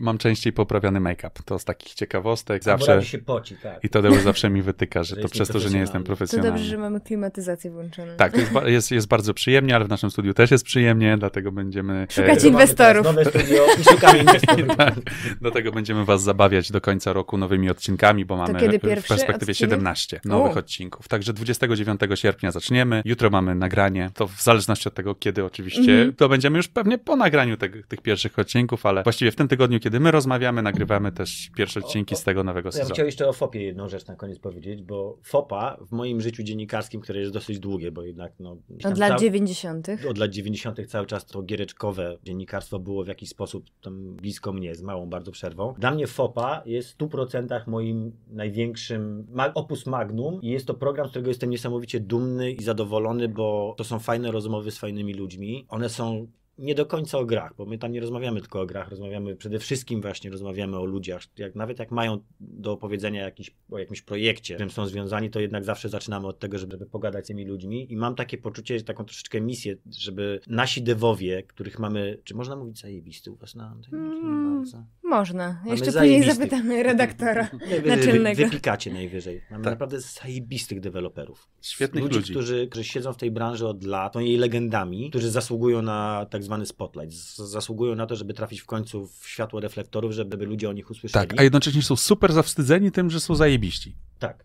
mam częściej poprawiany make-up. To z takich ciekawostek zawsze... się poci, tak. I Tadeusz zawsze mi wytyka, że, to przez to, że nie jestem profesjonalny. To dobrze, że mamy klimatyzację włączoną. Tak, jest, jest, jest bardzo przyjemnie, ale w naszym studiu też jest przyjemnie, dlatego będziemy... Szukać e... inwestorów chodzi o posiłkami tak. Dlatego będziemy was zabawiać do końca roku nowymi odcinkami, bo mamy w perspektywie odcinek? 17 nowych U. odcinków. Także 29 sierpnia zaczniemy, jutro mamy nagranie, to w zależności od tego, kiedy oczywiście, mm -hmm. to będziemy już pewnie po nagraniu te, tych pierwszych odcinków, ale właściwie w tym tygodniu, kiedy my rozmawiamy, nagrywamy też pierwsze odcinki o, o, z tego nowego ja sezonu. Ja chciałem jeszcze o FOPie jedną rzecz na koniec powiedzieć, bo FOPA w moim życiu dziennikarskim, które jest dosyć długie, bo jednak no... Od lat 90. Od lat 90. cały czas to giereczkowe dziennikarstwo było w jakiś jakiś sposób tam blisko mnie, z małą bardzo przerwą. Dla mnie FOPA jest w 100% moim największym opus magnum i jest to program, z którego jestem niesamowicie dumny i zadowolony, bo to są fajne rozmowy z fajnymi ludźmi. One są nie do końca o grach, bo my tam nie rozmawiamy tylko o grach, rozmawiamy przede wszystkim właśnie rozmawiamy o ludziach. Jak, nawet jak mają do opowiedzenia jakiś, o jakimś projekcie, z którym są związani, to jednak zawsze zaczynamy od tego, żeby pogadać z tymi ludźmi i mam takie poczucie, taką troszeczkę misję, żeby nasi dewowie, których mamy, czy można mówić zajebisty u was na antenie? Mm, można. Mamy Jeszcze później zapytamy redaktora najwyżej, naczelnego. Wy, wypikacie najwyżej. Mamy tak. naprawdę zajebistych deweloperów. Świetnych ludzi. ludzi. Którzy, którzy siedzą w tej branży od lat, są jej legendami, którzy zasługują na tak zwany spotlight. Zasługują na to, żeby trafić w końcu w światło reflektorów, żeby ludzie o nich usłyszeli. Tak, a jednocześnie są super zawstydzeni tym, że są zajebiści. Tak.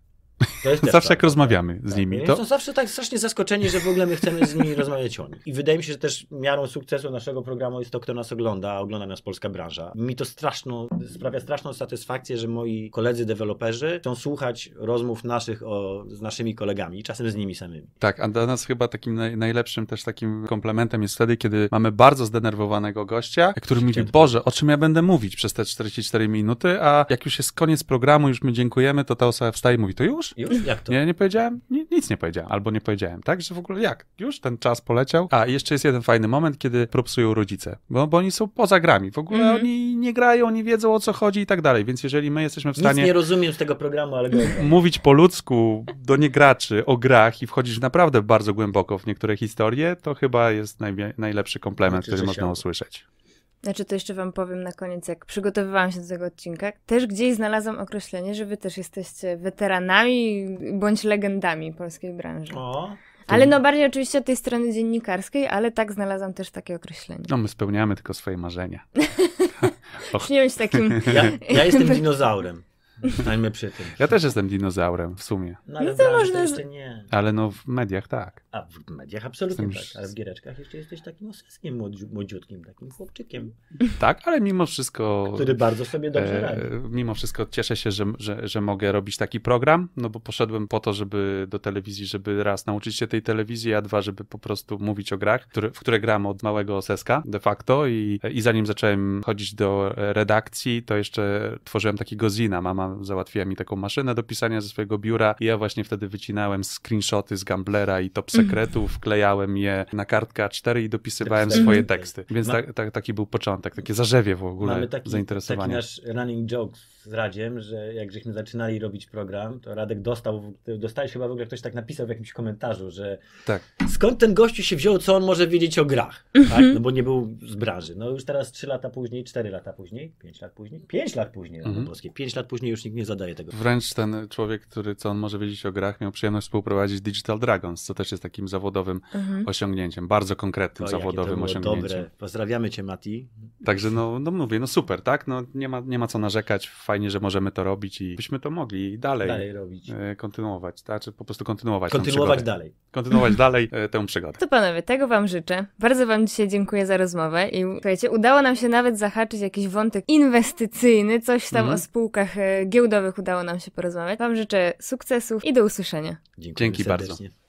zawsze tak, jak rozmawiamy tak, z nimi. Tak. To... Są zawsze tak strasznie zaskoczeni, że w ogóle my chcemy z nimi rozmawiać o nich. I wydaje mi się, że też miarą sukcesu naszego programu jest to, kto nas ogląda, a ogląda nas polska branża. Mi to straszno, sprawia straszną satysfakcję, że moi koledzy deweloperzy chcą słuchać rozmów naszych o, z naszymi kolegami, czasem z nimi samymi. Tak, a dla nas chyba takim naj, najlepszym też takim komplementem jest wtedy, kiedy mamy bardzo zdenerwowanego gościa, który mówi, Boże, o czym ja będę mówić przez te 44 minuty, a jak już jest koniec programu, już my dziękujemy, to ta osoba wstaje i mówi, to już? Już? Jak to? nie powiedziałem, nic nie powiedziałem, albo nie powiedziałem, tak? Że w ogóle jak? Już ten czas poleciał. A, jeszcze jest jeden fajny moment, kiedy propsują rodzice, bo, bo oni są poza grami. W ogóle mhm. oni nie grają, nie wiedzą o co chodzi i tak dalej, więc jeżeli my jesteśmy w stanie... Nic nie rozumiem z tego programu, ale... mówić po ludzku do niegraczy o grach i wchodzisz naprawdę bardzo głęboko w niektóre historie, to chyba jest najlepszy komplement, znaczy, który można usłyszeć. Znaczy, to jeszcze Wam powiem na koniec, jak przygotowywałam się do tego odcinka, też gdzieś znalazłam określenie, że Wy też jesteście weteranami bądź legendami polskiej branży. O. Ale no bardziej oczywiście od tej strony dziennikarskiej, ale tak znalazłam też takie określenie. No my spełniamy tylko swoje marzenia. Śniłem takim... Ja, ja jestem dinozaurem. Stańmy przy tym. Ja też jestem dinozaurem w sumie. No, no ale no to można... nie. Ale no w mediach tak. A w mediach absolutnie jestem tak, ale w giereczkach jeszcze jesteś takim oseskiem młodziutkim, takim chłopczykiem. Tak, ale mimo wszystko... Który bardzo sobie dobrze e, radzi. mimo wszystko cieszę się, że, że, że mogę robić taki program, no bo poszedłem po to, żeby do telewizji, żeby raz nauczyć się tej telewizji, a dwa, żeby po prostu mówić o grach, w które gram od małego oseska de facto i, i zanim zacząłem chodzić do redakcji, to jeszcze tworzyłem takiego zina. Mama załatwiła mi taką maszynę do pisania ze swojego biura i ja właśnie wtedy wycinałem screenshoty z Gamblera i top sekretów, mhm. wklejałem je na kartkę A4 i dopisywałem swoje mhm. teksty. Więc ta, ta, tak, taki był początek, takie zarzewie w ogóle Mamy taki, zainteresowania. Taki nasz running joke z Radziem, że jak żeśmy zaczynali robić program, to Radek dostał, dostali chyba w ogóle ktoś tak napisał w jakimś komentarzu, że tak. skąd ten gościu się wziął, co on może wiedzieć o grach, tak? Mhm. no bo nie był z branży. No już teraz 3 lata później, 4 lata później, 5 lat później, 5 lat później, mhm. polskie, 5 lat później już nikt nie zadaje tego. Wręcz ten człowiek, który co on może wiedzieć o grach, miał przyjemność współprowadzić Digital Dragons, co też jest takim zawodowym mhm. osiągnięciem, bardzo konkretnym zawodowym osiągnięciem. Dobre. Pozdrawiamy cię Mati. Także no, no mówię, no super, tak, no nie ma, nie ma co narzekać, fajnie, że możemy to robić i byśmy to mogli dalej, dalej robić. E, kontynuować, tak? Czy po prostu kontynuować Kontynuować dalej. Kontynuować dalej e, tę przygodę. To panowie, tego wam życzę. Bardzo wam dzisiaj dziękuję za rozmowę i słuchajcie, udało nam się nawet zahaczyć jakiś wątek inwestycyjny, coś tam mhm. o spółkach e, giełdowych udało nam się porozmawiać. Wam życzę sukcesów i do usłyszenia. Dziękuję Dzięki serdecznie. bardzo.